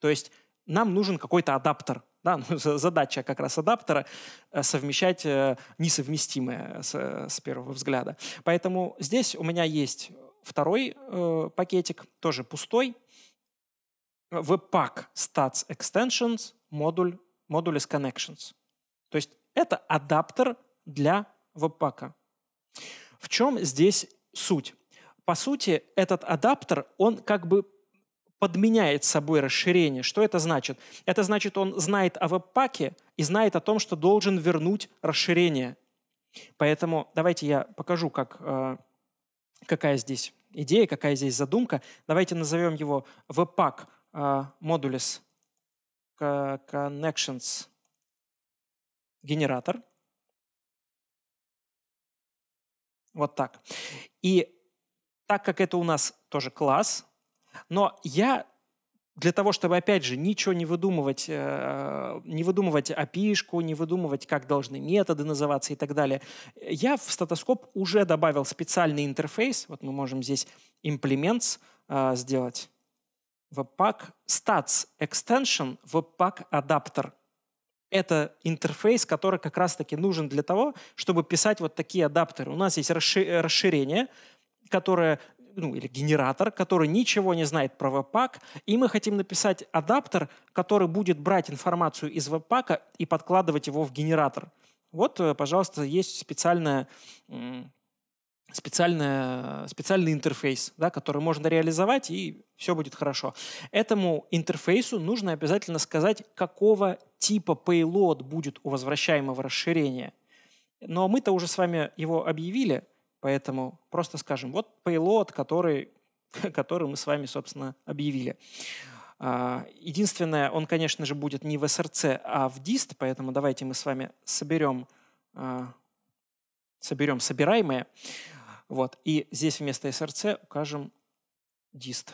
То есть нам нужен какой-то адаптер. Да, ну, задача как раз адаптера э, совмещать э, несовместимое с, с первого взгляда. Поэтому здесь у меня есть второй э, пакетик, тоже пустой. Webpack Stats Extensions модуль Modules Connections. То есть это адаптер для Webpack. В чем здесь суть? по сути, этот адаптер, он как бы подменяет собой расширение. Что это значит? Это значит, он знает о веб-паке и знает о том, что должен вернуть расширение. Поэтому давайте я покажу, как, э, какая здесь идея, какая здесь задумка. Давайте назовем его webpack э, modules connections генератор. Вот так. И так как это у нас тоже класс, но я для того, чтобы, опять же, ничего не выдумывать, э, не выдумывать api не выдумывать, как должны методы называться и так далее, я в статоскоп уже добавил специальный интерфейс. Вот мы можем здесь implements э, сделать. Webpack Stats Extension Webpack Adapter. Это интерфейс, который как раз-таки нужен для того, чтобы писать вот такие адаптеры. У нас есть расширение, которая ну, или генератор, который ничего не знает про веб-пак, и мы хотим написать адаптер, который будет брать информацию из веб-пака и подкладывать его в генератор. Вот, э, пожалуйста, есть специальная специальная, специальный интерфейс, да, который можно реализовать, и все будет хорошо. Этому интерфейсу нужно обязательно сказать, какого типа payload будет у возвращаемого расширения. Но мы-то уже с вами его объявили – Поэтому просто скажем, вот payload, который, который мы с вами, собственно, объявили. А, единственное, он, конечно же, будет не в SRC, а в dist, поэтому давайте мы с вами соберем, а, соберем собираемое. Вот, и здесь вместо SRC укажем dist.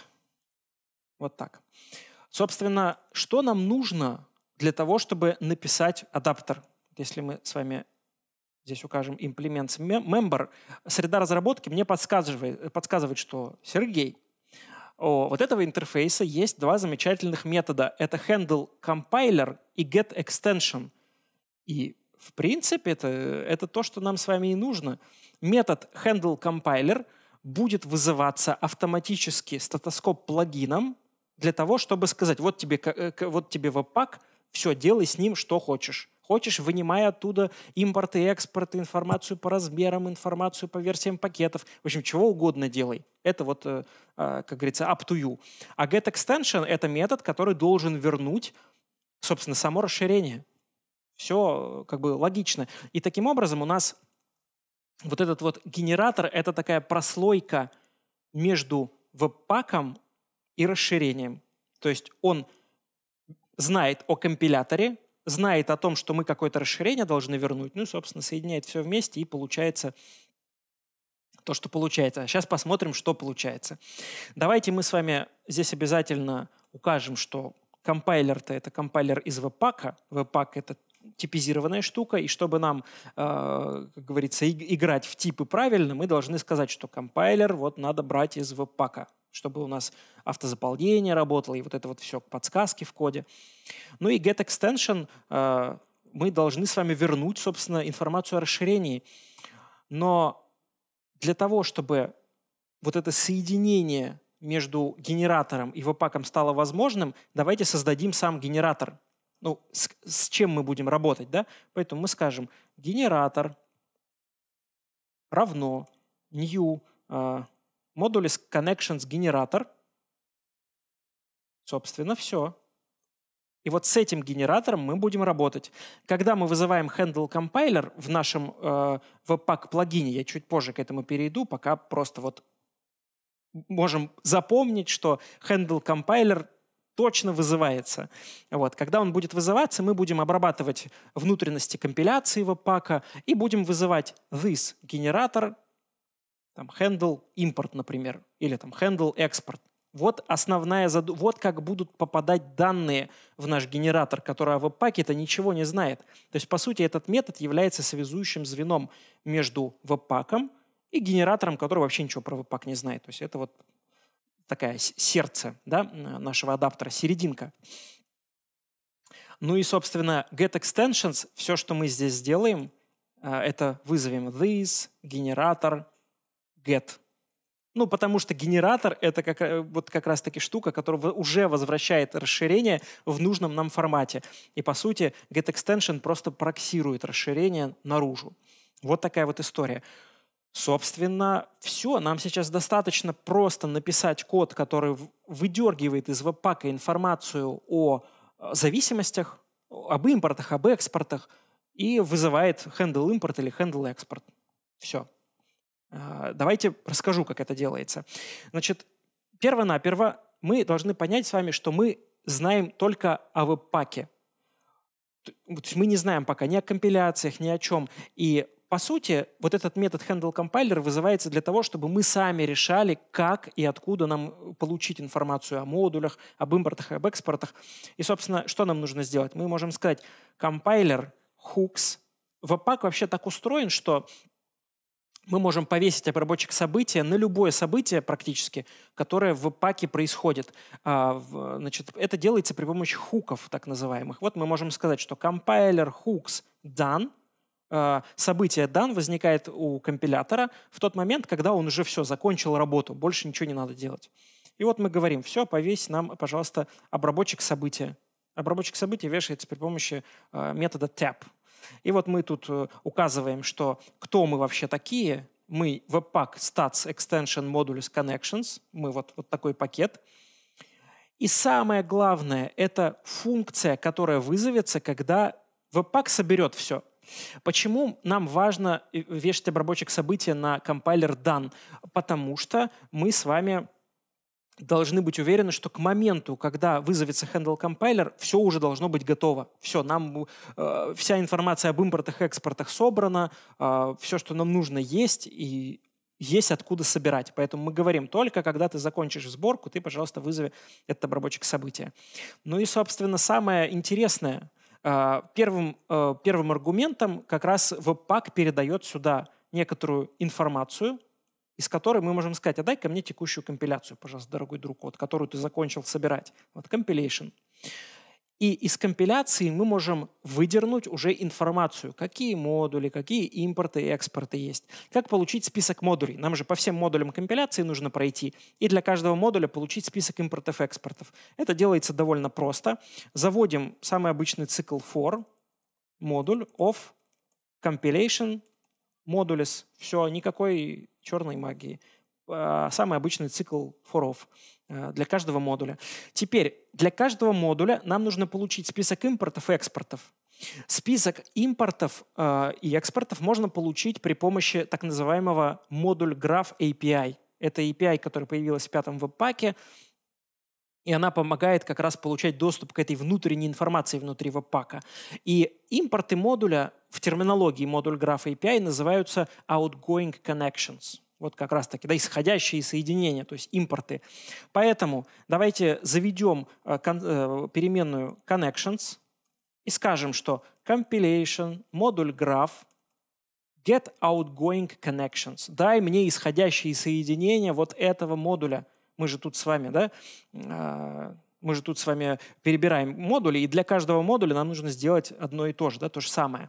Вот так. Собственно, что нам нужно для того, чтобы написать адаптер? Если мы с вами здесь укажем implements member, среда разработки мне подсказывает, подсказывает что Сергей, о, вот этого интерфейса есть два замечательных метода. Это handle compiler и get extension. И в принципе это, это то, что нам с вами и нужно. Метод handle compiler будет вызываться автоматически статоскоп плагином для того, чтобы сказать, вот тебе, э, вот тебе веб-пак, все, делай с ним что хочешь. Хочешь, вынимай оттуда импорты, экспорты, информацию по размерам, информацию по версиям пакетов. В общем, чего угодно делай. Это вот, э, а, как говорится, up to you. А get extension — это метод, который должен вернуть, собственно, само расширение. Все э, как бы логично. И таким образом у нас вот этот вот генератор — это такая прослойка между веб-паком и расширением. То есть он знает о компиляторе, знает о том, что мы какое-то расширение должны вернуть, ну и, собственно, соединяет все вместе, и получается то, что получается. сейчас а посмотрим, что получается. Давайте мы с вами здесь обязательно укажем, что компайлер-то это компайлер из Webpack. Webpack это типизированная штука, и чтобы нам, э, как говорится, играть в типы правильно, мы должны сказать, что компайлер вот надо брать из Webpack чтобы у нас автозаполнение работало и вот это вот все подсказки в коде. Ну и get extension э, мы должны с вами вернуть, собственно, информацию о расширении. Но для того, чтобы вот это соединение между генератором и веб стало возможным, давайте создадим сам генератор. Ну, с, с чем мы будем работать, да? Поэтому мы скажем генератор равно new э, модуль с connections генератор. Собственно, все. И вот с этим генератором мы будем работать. Когда мы вызываем handle compiler в нашем э, Webpack плагине, я чуть позже к этому перейду, пока просто вот можем запомнить, что handle compiler точно вызывается. Вот. Когда он будет вызываться, мы будем обрабатывать внутренности компиляции Webpack и будем вызывать this генератор, там handle импорт, например, или там handle экспорт. Вот основная зад вот как будут попадать данные в наш генератор, который в веб это ничего не знает. То есть, по сути, этот метод является связующим звеном между веб-паком и генератором, который вообще ничего про веб-пак не знает. То есть это вот такая сердце да, нашего адаптера, серединка. Ну и, собственно, get extensions, все, что мы здесь сделаем, а, это вызовем this, генератор, get. Ну, потому что генератор — это как, э, вот как раз-таки штука, которая уже возвращает расширение в нужном нам формате. И, по сути, get extension просто проксирует расширение наружу. Вот такая вот история. Собственно, все. Нам сейчас достаточно просто написать код, который выдергивает из веб-пака информацию о э, зависимостях, об импортах, об экспортах и вызывает handle import или handle export. Все. А, давайте расскажу, как это делается. Значит, перво-наперво мы должны понять с вами, что мы знаем только о веб-паке. Мы не знаем пока ни о компиляциях, ни о чем. И по сути, вот этот метод handle compiler вызывается для того, чтобы мы сами решали, как и откуда нам получить информацию о модулях, об импортах, и об экспортах. И, собственно, что нам нужно сделать? Мы можем сказать, компайлер, hooks. Webpack вообще так устроен, что мы можем повесить обработчик события на любое событие практически, которое в паке происходит. А, значит, это делается при помощи хуков, так называемых. Вот мы можем сказать, что компайлер hooks done, а, событие done возникает у компилятора в тот момент, когда он уже все, закончил работу, больше ничего не надо делать. И вот мы говорим, все, повесь нам, пожалуйста, обработчик события. Обработчик события вешается при помощи а, метода tap, и вот мы тут э, указываем, что кто мы вообще такие. Мы Webpack Stats Extension Modules Connections. Мы вот, вот такой пакет. И самое главное — это функция, которая вызовется, когда Webpack соберет все. Почему нам важно э, вешать обработчик события на компайлер done? Потому что мы с вами должны быть уверены, что к моменту, когда вызовется handle compiler, все уже должно быть готово. Все, нам э, вся информация об импортах и экспортах собрана, э, все, что нам нужно, есть, и есть откуда собирать. Поэтому мы говорим, только когда ты закончишь сборку, ты, пожалуйста, вызови этот обработчик события. Ну и, собственно, самое интересное, э, первым, э, первым аргументом как раз Webpack передает сюда некоторую информацию, из которой мы можем сказать, а дай ко мне текущую компиляцию, пожалуйста, дорогой друг, вот, которую ты закончил собирать. Вот compilation. И из компиляции мы можем выдернуть уже информацию, какие модули, какие импорты и экспорты есть, как получить список модулей. Нам же по всем модулям компиляции нужно пройти, и для каждого модуля получить список импортов и экспортов. Это делается довольно просто. Заводим самый обычный цикл for, модуль of compilation модулис, все, никакой черной магии. А, самый обычный цикл форов э, для каждого модуля. Теперь, для каждого модуля нам нужно получить список импортов и экспортов. Список импортов э, и экспортов можно получить при помощи так называемого модуль граф API. Это API, который появилась в пятом веб-паке. И она помогает как раз получать доступ к этой внутренней информации внутри веб-пака. И импорты модуля в терминологии модуль графа API называются outgoing connections. Вот как раз таки, да, исходящие соединения, то есть импорты. Поэтому давайте заведем э, э, переменную connections и скажем, что compilation модуль граф get outgoing connections. Дай мне исходящие соединения вот этого модуля – мы же тут с вами, да, а, мы же тут с вами перебираем модули, и для каждого модуля нам нужно сделать одно и то же, да, то же самое.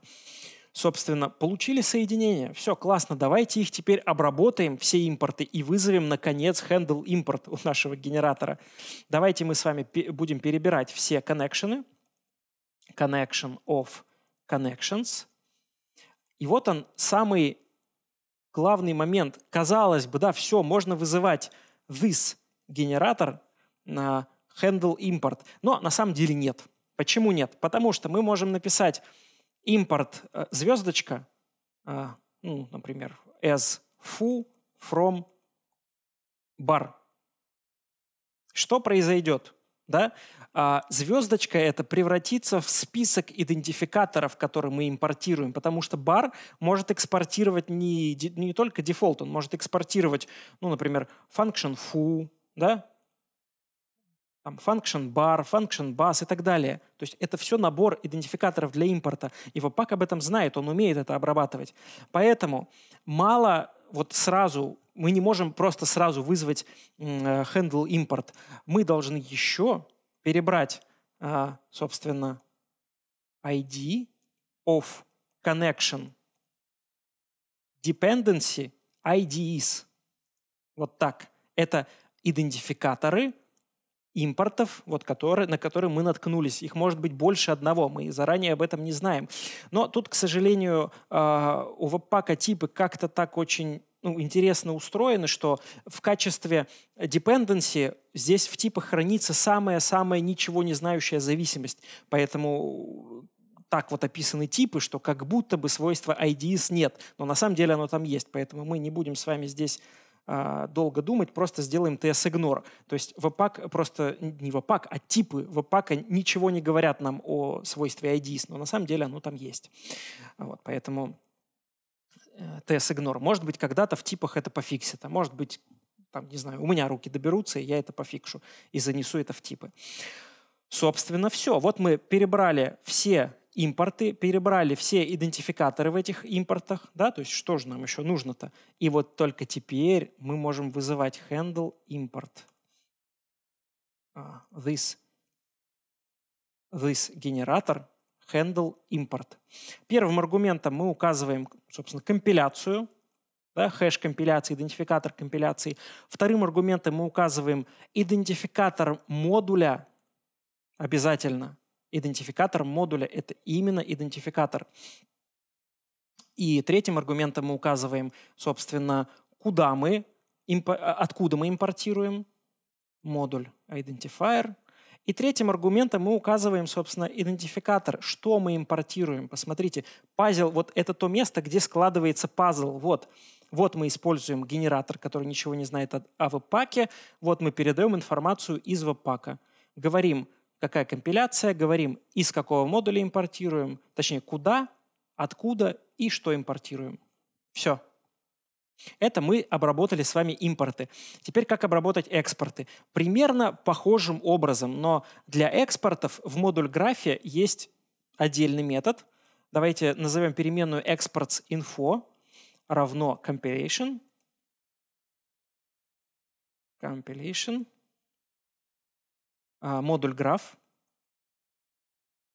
Собственно, получили соединение. Все, классно, давайте их теперь обработаем, все импорты, и вызовем, наконец, handle импорт у нашего генератора. Давайте мы с вами будем перебирать все коннекшены. Connection of connections. И вот он, самый главный момент. Казалось бы, да, все, можно вызывать this генератор handle import. Но на самом деле нет. Почему нет? Потому что мы можем написать import э, звездочка, э, ну, например, as foo from bar. Что произойдет? да, а, звездочка это превратится в список идентификаторов, которые мы импортируем, потому что бар может экспортировать не, не только дефолт, он может экспортировать, ну, например, function foo, да, там, function bar, function bus и так далее. То есть это все набор идентификаторов для импорта. И Webpack об этом знает, он умеет это обрабатывать. Поэтому мало вот сразу, мы не можем просто сразу вызвать э, handle импорт. Мы должны еще перебрать, а, собственно, ID of connection dependency IDs. Вот так. Это идентификаторы, импортов, вот которые, на которые мы наткнулись. Их может быть больше одного, мы заранее об этом не знаем. Но тут, к сожалению, а, у веб-пака типы как-то так очень ну, интересно устроены, что в качестве dependency здесь в типах хранится самая-самая ничего не знающая зависимость. Поэтому так вот описаны типы, что как будто бы свойства IDs нет, но на самом деле оно там есть, поэтому мы не будем с вами здесь а, долго думать, просто сделаем TS Ignore. То есть веб просто, не веб а типы веб ничего не говорят нам о свойстве IDs, но на самом деле оно там есть. Вот, поэтому TS э, Ignore. Может быть, когда-то в типах это пофиксит, а может быть, там, не знаю, у меня руки доберутся, и я это пофикшу и занесу это в типы. Собственно, все. Вот мы перебрали все импорты, перебрали все идентификаторы в этих импортах, да, то есть что же нам еще нужно-то? И вот только теперь мы можем вызывать handle импорт. А, this, this генератор handle импорт. Первым аргументом мы указываем, собственно, компиляцию, да, хэш компиляции, идентификатор компиляции. Вторым аргументом мы указываем идентификатор модуля обязательно – Идентификатор модуля – это именно идентификатор. И третьим аргументом мы указываем, собственно, куда мы, а, откуда мы импортируем модуль identifier. А, И третьим аргументом мы указываем, собственно, идентификатор, что мы импортируем. Посмотрите, пазл, вот это то место, где складывается пазл. Вот, вот мы используем генератор, который ничего не знает о веб-паке. Вот мы передаем информацию из веб-пака. Говорим, какая компиляция, говорим, из какого модуля импортируем, точнее, куда, откуда и что импортируем. Все. Это мы обработали с вами импорты. Теперь как обработать экспорты? Примерно похожим образом, но для экспортов в модуль графия есть отдельный метод. Давайте назовем переменную exports.info равно compilation. Compilation. А, модуль граф,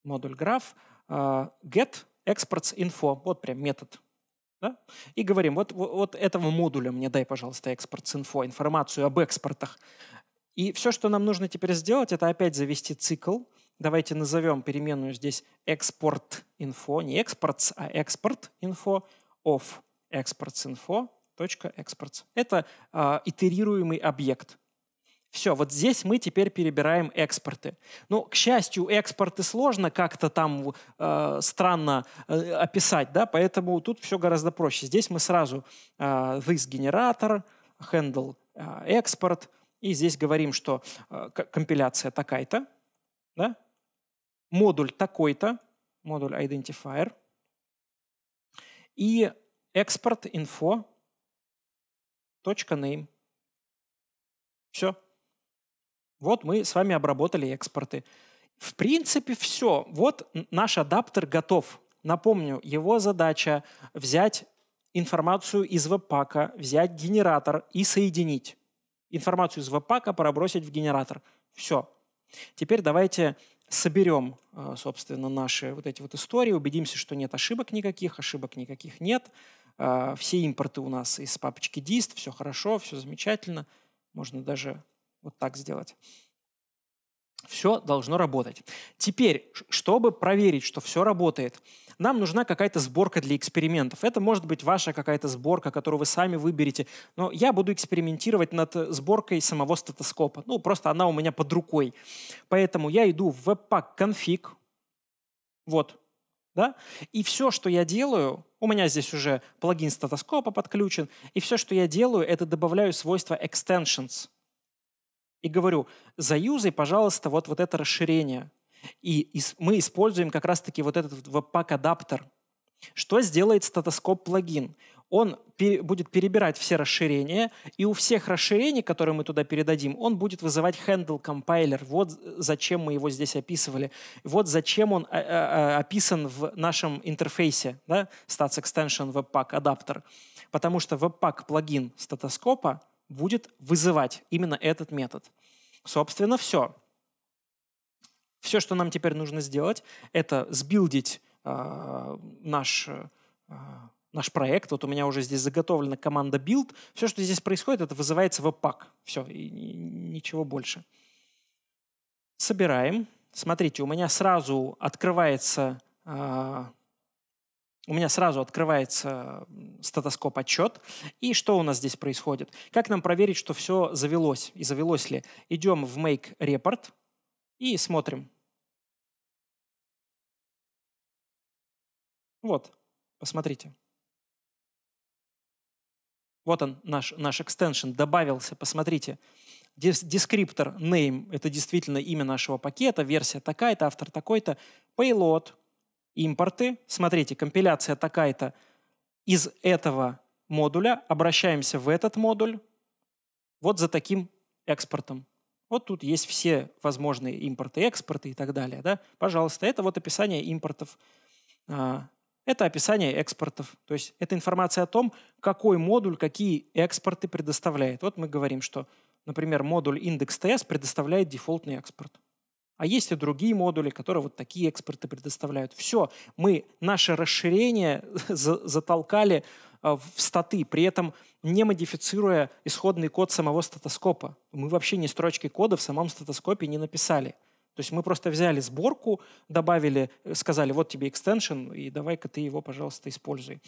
модуль граф, а, get exports info, вот прям метод. Да? И говорим, вот, вот этого модуля мне дай, пожалуйста, exports info, информацию об экспортах. И все, что нам нужно теперь сделать, это опять завести цикл. Давайте назовем переменную здесь экспорт info, не exports, а export info of exports info. .exports. Это э, итерируемый объект. Все, вот здесь мы теперь перебираем экспорты. Ну, к счастью, экспорты сложно как-то там э, странно э, описать, да, поэтому тут все гораздо проще. Здесь мы сразу э, this генератор, handle э, экспорт, и здесь говорим, что э, компиляция такая-то, да, модуль такой-то, модуль identifier, и экспорт info .name. Все, вот мы с вами обработали экспорты. В принципе, все. Вот наш адаптер готов. Напомню, его задача взять информацию из веб-пака, взять генератор и соединить. Информацию из веб-пака пробросить в генератор. Все. Теперь давайте соберем, э, собственно, наши вот эти вот истории, убедимся, что нет ошибок никаких, ошибок никаких нет. Э, все импорты у нас из папочки dist, все хорошо, все замечательно. Можно даже вот так сделать. Все должно работать. Теперь, чтобы проверить, что все работает, нам нужна какая-то сборка для экспериментов. Это может быть ваша какая-то сборка, которую вы сами выберете. Но я буду экспериментировать над э, сборкой самого стетоскопа. Ну, просто она у меня под рукой. Поэтому я иду в webpack config. Вот. Да? И все, что я делаю, у меня здесь уже плагин стетоскопа подключен, и все, что я делаю, это добавляю свойства extensions – и говорю, заюзай, пожалуйста, вот, вот это расширение. И, и мы используем как раз-таки вот этот webpack-адаптер. Что сделает статоскоп плагин? Он пер, будет перебирать все расширения, и у всех расширений, которые мы туда передадим, он будет вызывать handle компайлер. Вот зачем мы его здесь описывали. Вот зачем он а, а, а описан в нашем интерфейсе, да? Stats Extension Webpack Adapter. Потому что Webpack плагин статоскопа будет вызывать именно этот метод. Собственно, все. Все, что нам теперь нужно сделать, это сбилдить э, наш, э, наш проект. Вот у меня уже здесь заготовлена команда build. Все, что здесь происходит, это вызывается в пак. Все, и, ничего больше. Собираем. Смотрите, у меня сразу открывается а, у меня сразу открывается статоскоп отчет. И что у нас здесь происходит? Как нам проверить, что все завелось и завелось ли? Идем в Make Report и смотрим. Вот, посмотрите. Вот он, наш, наш extension добавился, посмотрите. Дескриптор name – это действительно имя нашего пакета, версия такая-то, автор такой-то. Payload импорты. Смотрите, компиляция такая-то из этого модуля. Обращаемся в этот модуль вот за таким экспортом. Вот тут есть все возможные импорты, экспорты и так далее. Да? Пожалуйста, это вот описание импортов. А, это описание экспортов. То есть это информация о том, какой модуль какие экспорты предоставляет. Вот мы говорим, что, например, модуль индекс.ts предоставляет дефолтный экспорт. А есть и другие модули, которые вот такие экспорты предоставляют. Все, мы наше расширение затолкали э, в статы, при этом не модифицируя исходный код самого статоскопа. Мы вообще ни строчки кода в самом статоскопе не написали. То есть мы просто взяли сборку, добавили, э, сказали, вот тебе экстеншн, и давай-ка ты его, пожалуйста, используй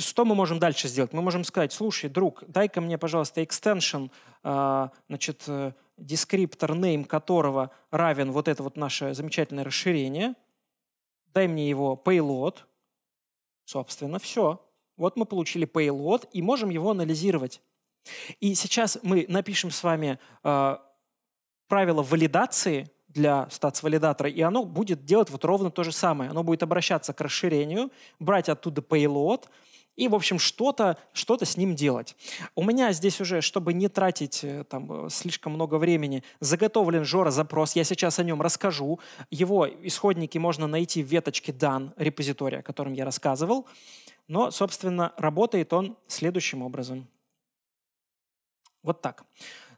что мы можем дальше сделать? Мы можем сказать, слушай, друг, дай-ка мне, пожалуйста, extension, а, значит, дескриптор э, name которого равен вот это вот наше замечательное расширение, дай мне его payload, собственно, все. Вот мы получили payload и можем его анализировать. И сейчас мы напишем с вами э, правило валидации для статс-валидатора, и оно будет делать вот ровно то же самое. Оно будет обращаться к расширению, брать оттуда payload, и, в общем, что-то что с ним делать. У меня здесь уже, чтобы не тратить э, там, э, слишком много времени, заготовлен Жора-запрос. Я сейчас о нем расскажу. Его исходники можно найти в веточке дан репозитория, о котором я рассказывал. Но, собственно, работает он следующим образом. Вот так.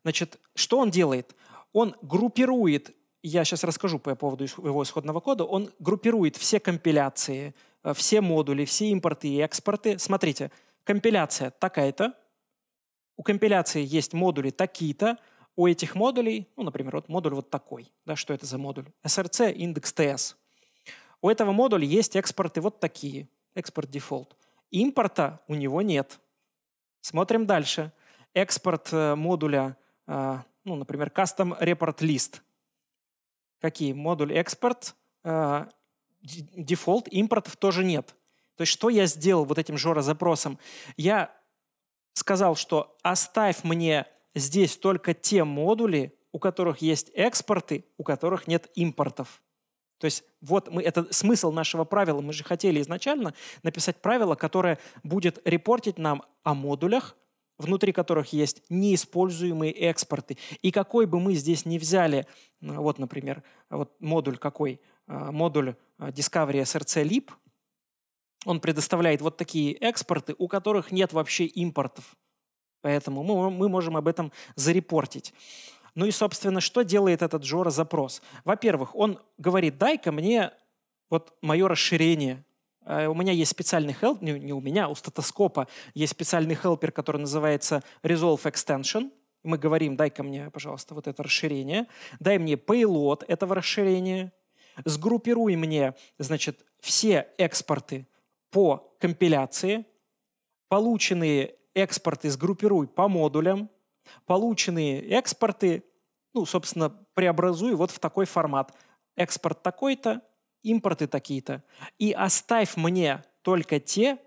Значит, что он делает? Он группирует я сейчас расскажу по поводу его исходного кода, он группирует все компиляции, Э, все модули, все импорты и экспорты. Смотрите, компиляция такая-то, у компиляции есть модули такие-то, у этих модулей, ну, например, вот модуль вот такой, да, что это за модуль? SRC индекс TS. У этого модуля есть экспорты вот такие, экспорт дефолт. Импорта у него нет. Смотрим дальше. Экспорт э, модуля, э, ну, например, custom report list. Какие? Модуль экспорт, дефолт импортов тоже нет. То есть что я сделал вот этим Жора-запросом? Я сказал, что оставь мне здесь только те модули, у которых есть экспорты, у которых нет импортов. То есть вот мы, это смысл нашего правила. Мы же хотели изначально написать правило, которое будет репортить нам о модулях, внутри которых есть неиспользуемые экспорты. И какой бы мы здесь ни взяли, ну, вот, например, вот модуль какой – а, модуль а, Discovery SRC Lib. Он предоставляет вот такие экспорты, у которых нет вообще импортов. Поэтому мы, мы можем об этом зарепортить. Ну и, собственно, что делает этот Жора-запрос? Во-первых, он говорит, дай-ка мне вот мое расширение. А, у меня есть специальный хелп, не, не у меня, у статоскопа есть специальный helper который называется Resolve Extension. Мы говорим, дай-ка мне, пожалуйста, вот это расширение. Дай мне payload этого расширения – сгруппируй мне, значит, все экспорты по компиляции, полученные экспорты сгруппируй по модулям, полученные экспорты, ну, собственно, преобразуй вот в такой формат. Экспорт такой-то, импорты такие-то. И оставь мне только те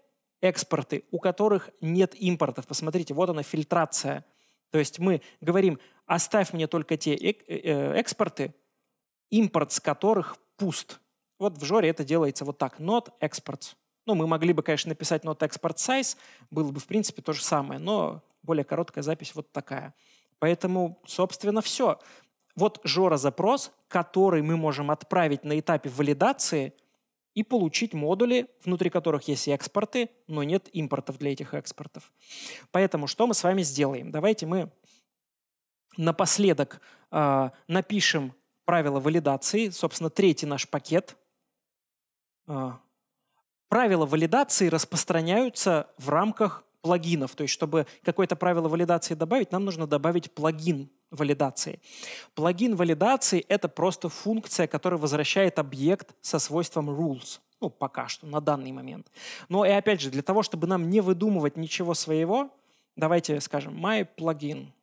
экспорты, у которых нет импортов. Посмотрите, вот она фильтрация. То есть мы говорим, оставь мне только те э, э, экспорты, импорт с которых пуст. Вот в Жоре это делается вот так. Not exports. Ну, мы могли бы, конечно, написать not export size, было бы, в принципе, то же самое, но более короткая запись вот такая. Поэтому, собственно, все. Вот Жора-запрос, который мы можем отправить на этапе валидации и получить модули, внутри которых есть экспорты, но нет импортов для этих экспортов. Поэтому что мы с вами сделаем? Давайте мы напоследок э, напишем правила валидации, собственно, третий наш пакет. А, правила валидации распространяются в рамках плагинов. То есть, чтобы какое-то правило валидации добавить, нам нужно добавить плагин валидации. Плагин валидации — это просто функция, которая возвращает объект со свойством rules. Ну, пока что, на данный момент. Но и опять же, для того, чтобы нам не выдумывать ничего своего, давайте скажем my plugin.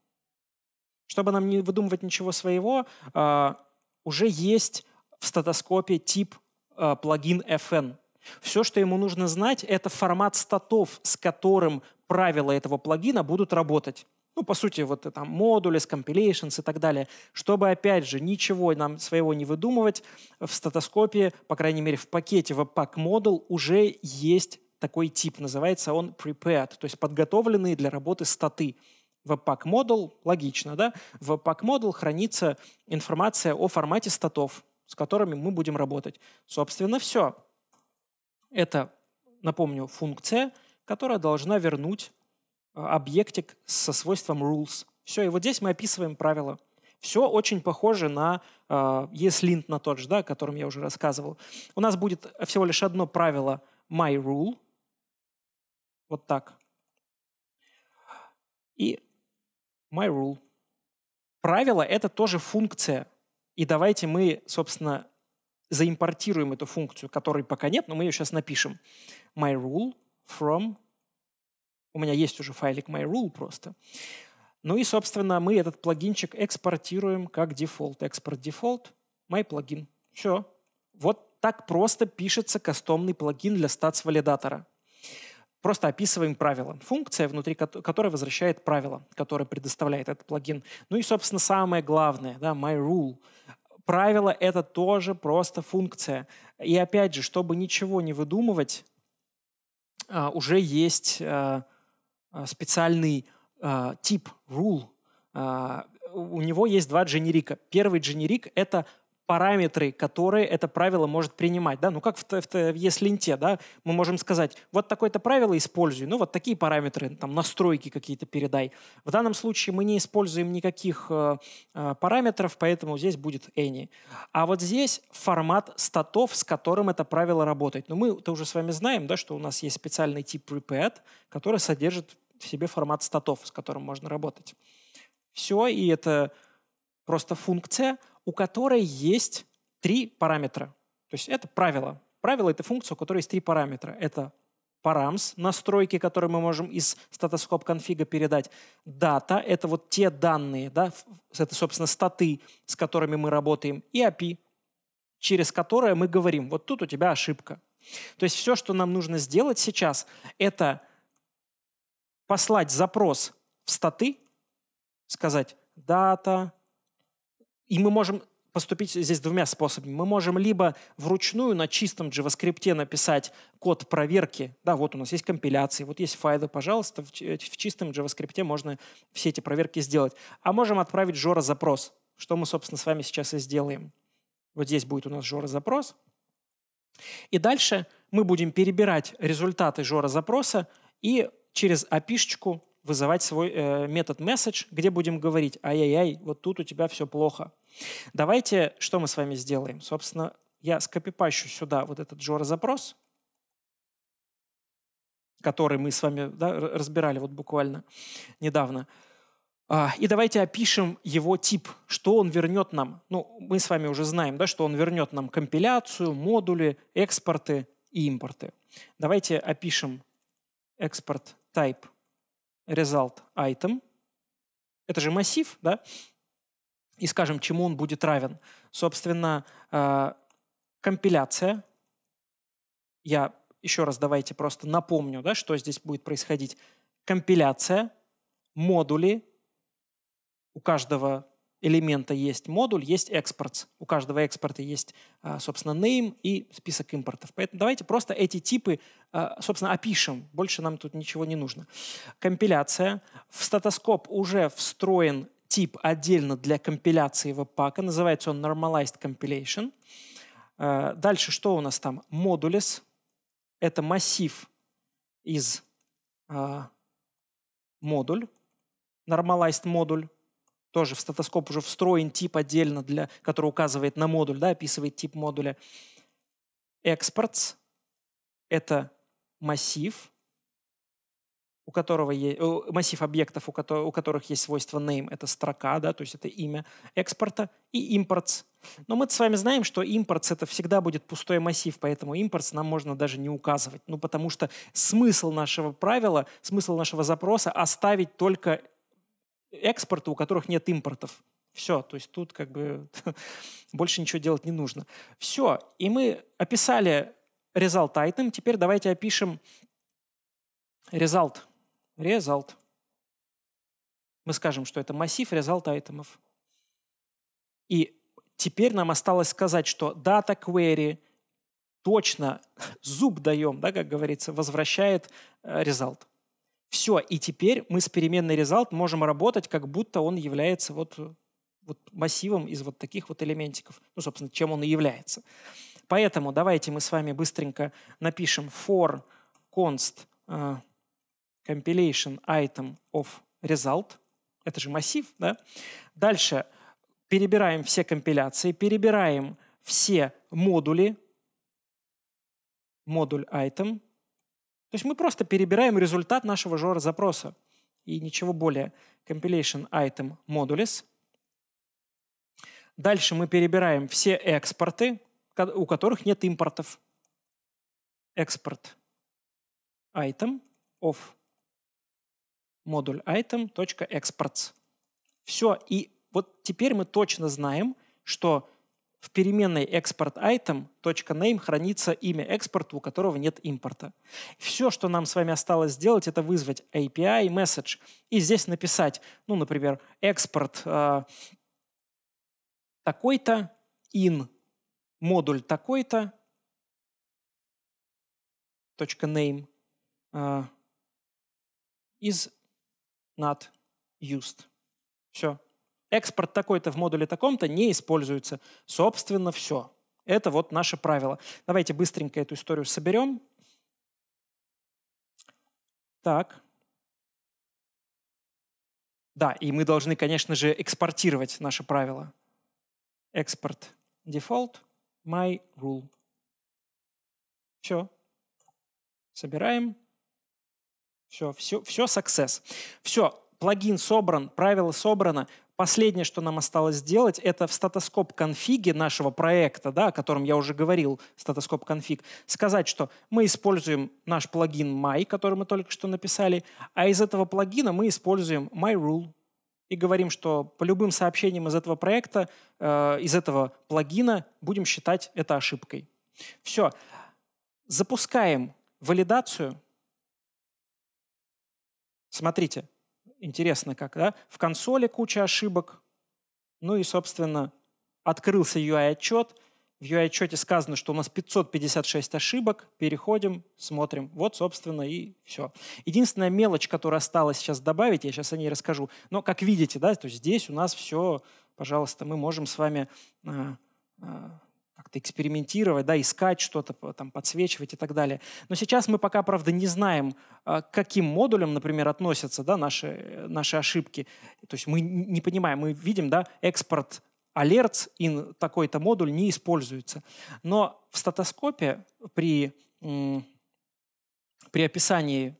Чтобы нам не выдумывать ничего своего, а, уже есть в статоскопе тип э, плагин FN. Все, что ему нужно знать, это формат статов, с которым правила этого плагина будут работать. Ну, по сути, вот э, там модули, compiliations и так далее. Чтобы, опять же, ничего нам своего не выдумывать, в статоскопе, по крайней мере, в пакете webpack модул уже есть такой тип. Называется он prepared, то есть подготовленные для работы статы в pack model логично, да? В pack model хранится информация о формате статов, с которыми мы будем работать. Собственно, все. Это, напомню, функция, которая должна вернуть э, объектик со свойством rules. Все, и вот здесь мы описываем правила. Все очень похоже на э, ESLint на тот же, да, о котором я уже рассказывал. У нас будет всего лишь одно правило my rule. Вот так. И My rule. Правило — это тоже функция. И давайте мы, собственно, заимпортируем эту функцию, которой пока нет, но мы ее сейчас напишем. My rule from... У меня есть уже файлик my rule просто. Ну и, собственно, мы этот плагинчик экспортируем как дефолт. Экспорт дефолт, MyPlugin. Все. Вот так просто пишется кастомный плагин для статс-валидатора просто описываем правила. Функция, внутри которой возвращает правило, которое предоставляет этот плагин. Ну и, собственно, самое главное, да, my rule. Правило — это тоже просто функция. И опять же, чтобы ничего не выдумывать, а, уже есть э, а, специальный а, тип, rule. У него есть два дженерика. Первый дженерик — это параметры, которые это правило может принимать. Да? Ну, как в, в, в ES-ленте, да, мы можем сказать, вот такое-то правило используй, ну, вот такие параметры, там, настройки какие-то передай. В данном случае мы не используем никаких э, э параметров, поэтому здесь будет any. А вот здесь формат статов, с которым это правило работает. Но ну, мы это уже с вами знаем, да, что у нас есть специальный тип prepared, который содержит в себе формат статов, с которым можно работать. Все, и это просто функция — у которой есть три параметра. То есть это правило. Правило — это функция, у которой есть три параметра. Это params, настройки, которые мы можем из статоскоп конфига передать. Дата — это вот те данные, да, это, собственно, статы, с которыми мы работаем. И API, через которое мы говорим, вот тут у тебя ошибка. То есть все, что нам нужно сделать сейчас, это послать запрос в статы, сказать дата, и мы можем поступить здесь двумя способами. Мы можем либо вручную на чистом JavaScript написать код проверки. Да, вот у нас есть компиляции, вот есть файлы, пожалуйста, в, в чистом JavaScript можно все эти проверки сделать. А можем отправить Жора запрос, что мы, собственно, с вами сейчас и сделаем. Вот здесь будет у нас Жора запрос. И дальше мы будем перебирать результаты Жора запроса и через api вызывать свой э, метод message, где будем говорить, ай-яй-яй, вот тут у тебя все плохо. Давайте, что мы с вами сделаем? Собственно, я скопипащу сюда вот этот JOR-запрос, который мы с вами да, разбирали вот буквально недавно. А, и давайте опишем его тип, что он вернет нам. Ну, мы с вами уже знаем, да, что он вернет нам компиляцию, модули, экспорты и импорты. Давайте опишем экспорт type result item. Это же массив, да? и скажем, чему он будет равен. Собственно, э, компиляция. Я еще раз давайте просто напомню, да, что здесь будет происходить. Компиляция, модули. У каждого элемента есть модуль, есть экспорт. У каждого экспорта есть, э, собственно, name и список импортов. Поэтому давайте просто эти типы, э, собственно, опишем. Больше нам тут ничего не нужно. Компиляция. В статоскоп уже встроен тип отдельно для компиляции веб-пака. Называется он Normalized Compilation. Э, дальше что у нас там? Модулис. Это массив из э, модуль, Normalized модуль. Тоже в статоскоп уже встроен тип отдельно, для, который указывает на модуль, да, описывает тип модуля. Exports – это массив у которого есть массив объектов, у, которых, у которых есть свойство name, это строка, да, то есть это имя экспорта, и imports. Но мы с вами знаем, что imports это всегда будет пустой массив, поэтому imports нам можно даже не указывать. Ну, потому что смысл нашего правила, смысл нашего запроса оставить только экспорты, у которых нет импортов. Все, то есть тут как бы больше ничего делать не нужно. Все, и мы описали result item, теперь давайте опишем result result. Мы скажем, что это массив result айтемов. И теперь нам осталось сказать, что data query точно зуб даем, да, как говорится, возвращает result. Э, Все, и теперь мы с переменной result можем работать, как будто он является вот, вот массивом из вот таких вот элементиков. Ну, собственно, чем он и является. Поэтому давайте мы с вами быстренько напишем for const э, compilation item of result. Это же массив, да? Дальше перебираем все компиляции, перебираем все модули, модуль item. То есть мы просто перебираем результат нашего жора запроса и ничего более. Compilation item modules. Дальше мы перебираем все экспорты, у которых нет импортов. Экспорт item of модуль item.exports. Все, и вот теперь мы точно знаем, что в переменной export item .name хранится имя экспорта, у которого нет импорта. Все, что нам с вами осталось сделать, это вызвать API message и здесь написать, ну, например, экспорт э, такой-то in модуль такой-то .name э, из not used. Все. Экспорт такой-то в модуле таком-то не используется. Собственно, все. Это вот наше правило. Давайте быстренько эту историю соберем. Так. Да, и мы должны, конечно же, экспортировать наше правило. Экспорт default my rule. Все. Собираем. Все, все, все success. Все, плагин собран, правило собрано. Последнее, что нам осталось сделать, это в статоскоп конфиге нашего проекта, да, о котором я уже говорил, статоскоп конфиг, сказать, что мы используем наш плагин my, который мы только что написали, а из этого плагина мы используем myrule и говорим, что по любым сообщениям из этого проекта, э, из этого плагина будем считать это ошибкой. Все. Запускаем валидацию – Смотрите, интересно как, да? В консоли куча ошибок. Ну и, собственно, открылся UI-отчет. В UI-отчете сказано, что у нас 556 ошибок. Переходим, смотрим. Вот, собственно, и все. Единственная мелочь, которая осталась сейчас добавить, я сейчас о ней расскажу. Но, как видите, да, то здесь у нас все, пожалуйста, мы можем с вами а, а, как-то экспериментировать, да, искать что-то, там, подсвечивать и так далее. Но сейчас мы пока, правда, не знаем, а, к каким модулям, например, относятся да, наши, э, наши ошибки. То есть мы не понимаем, мы видим да, экспорт alerts и такой-то модуль не используется. Но в статоскопе при, при описании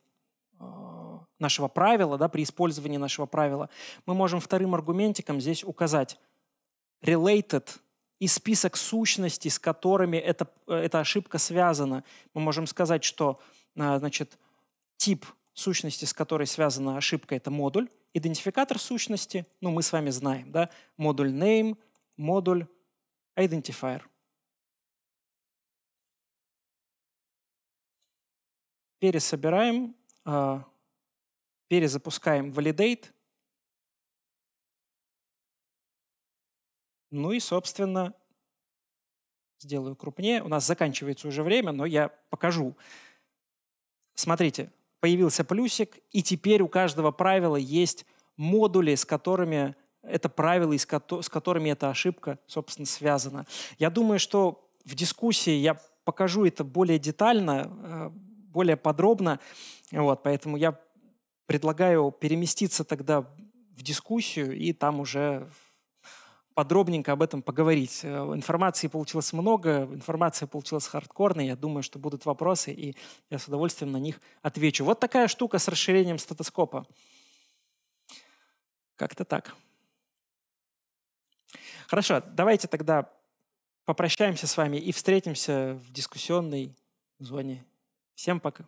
а, нашего правила, да, при использовании нашего правила, мы можем вторым аргументиком здесь указать related и список сущностей, с которыми эта э, эта ошибка связана. Мы можем сказать, что э, значит, тип сущности, с которой связана ошибка, это модуль. Идентификатор сущности, ну, мы с вами знаем, да, модуль name, модуль identifier. Пересобираем, э, перезапускаем validate, Ну и, собственно, сделаю крупнее. У нас заканчивается уже время, но я покажу. Смотрите, появился плюсик, и теперь у каждого правила есть модули, с которыми это правило, с которыми эта ошибка, собственно, связана. Я думаю, что в дискуссии я покажу это более детально, э, более подробно. Вот, поэтому я предлагаю переместиться тогда в дискуссию и там уже подробненько об этом поговорить. Э, информации получилось много, информация получилась хардкорной. Я думаю, что будут вопросы, и я с удовольствием на них отвечу. Вот такая штука с расширением стетоскопа. Как-то так. Хорошо, давайте тогда попрощаемся с вами и встретимся в дискуссионной зоне. Всем пока.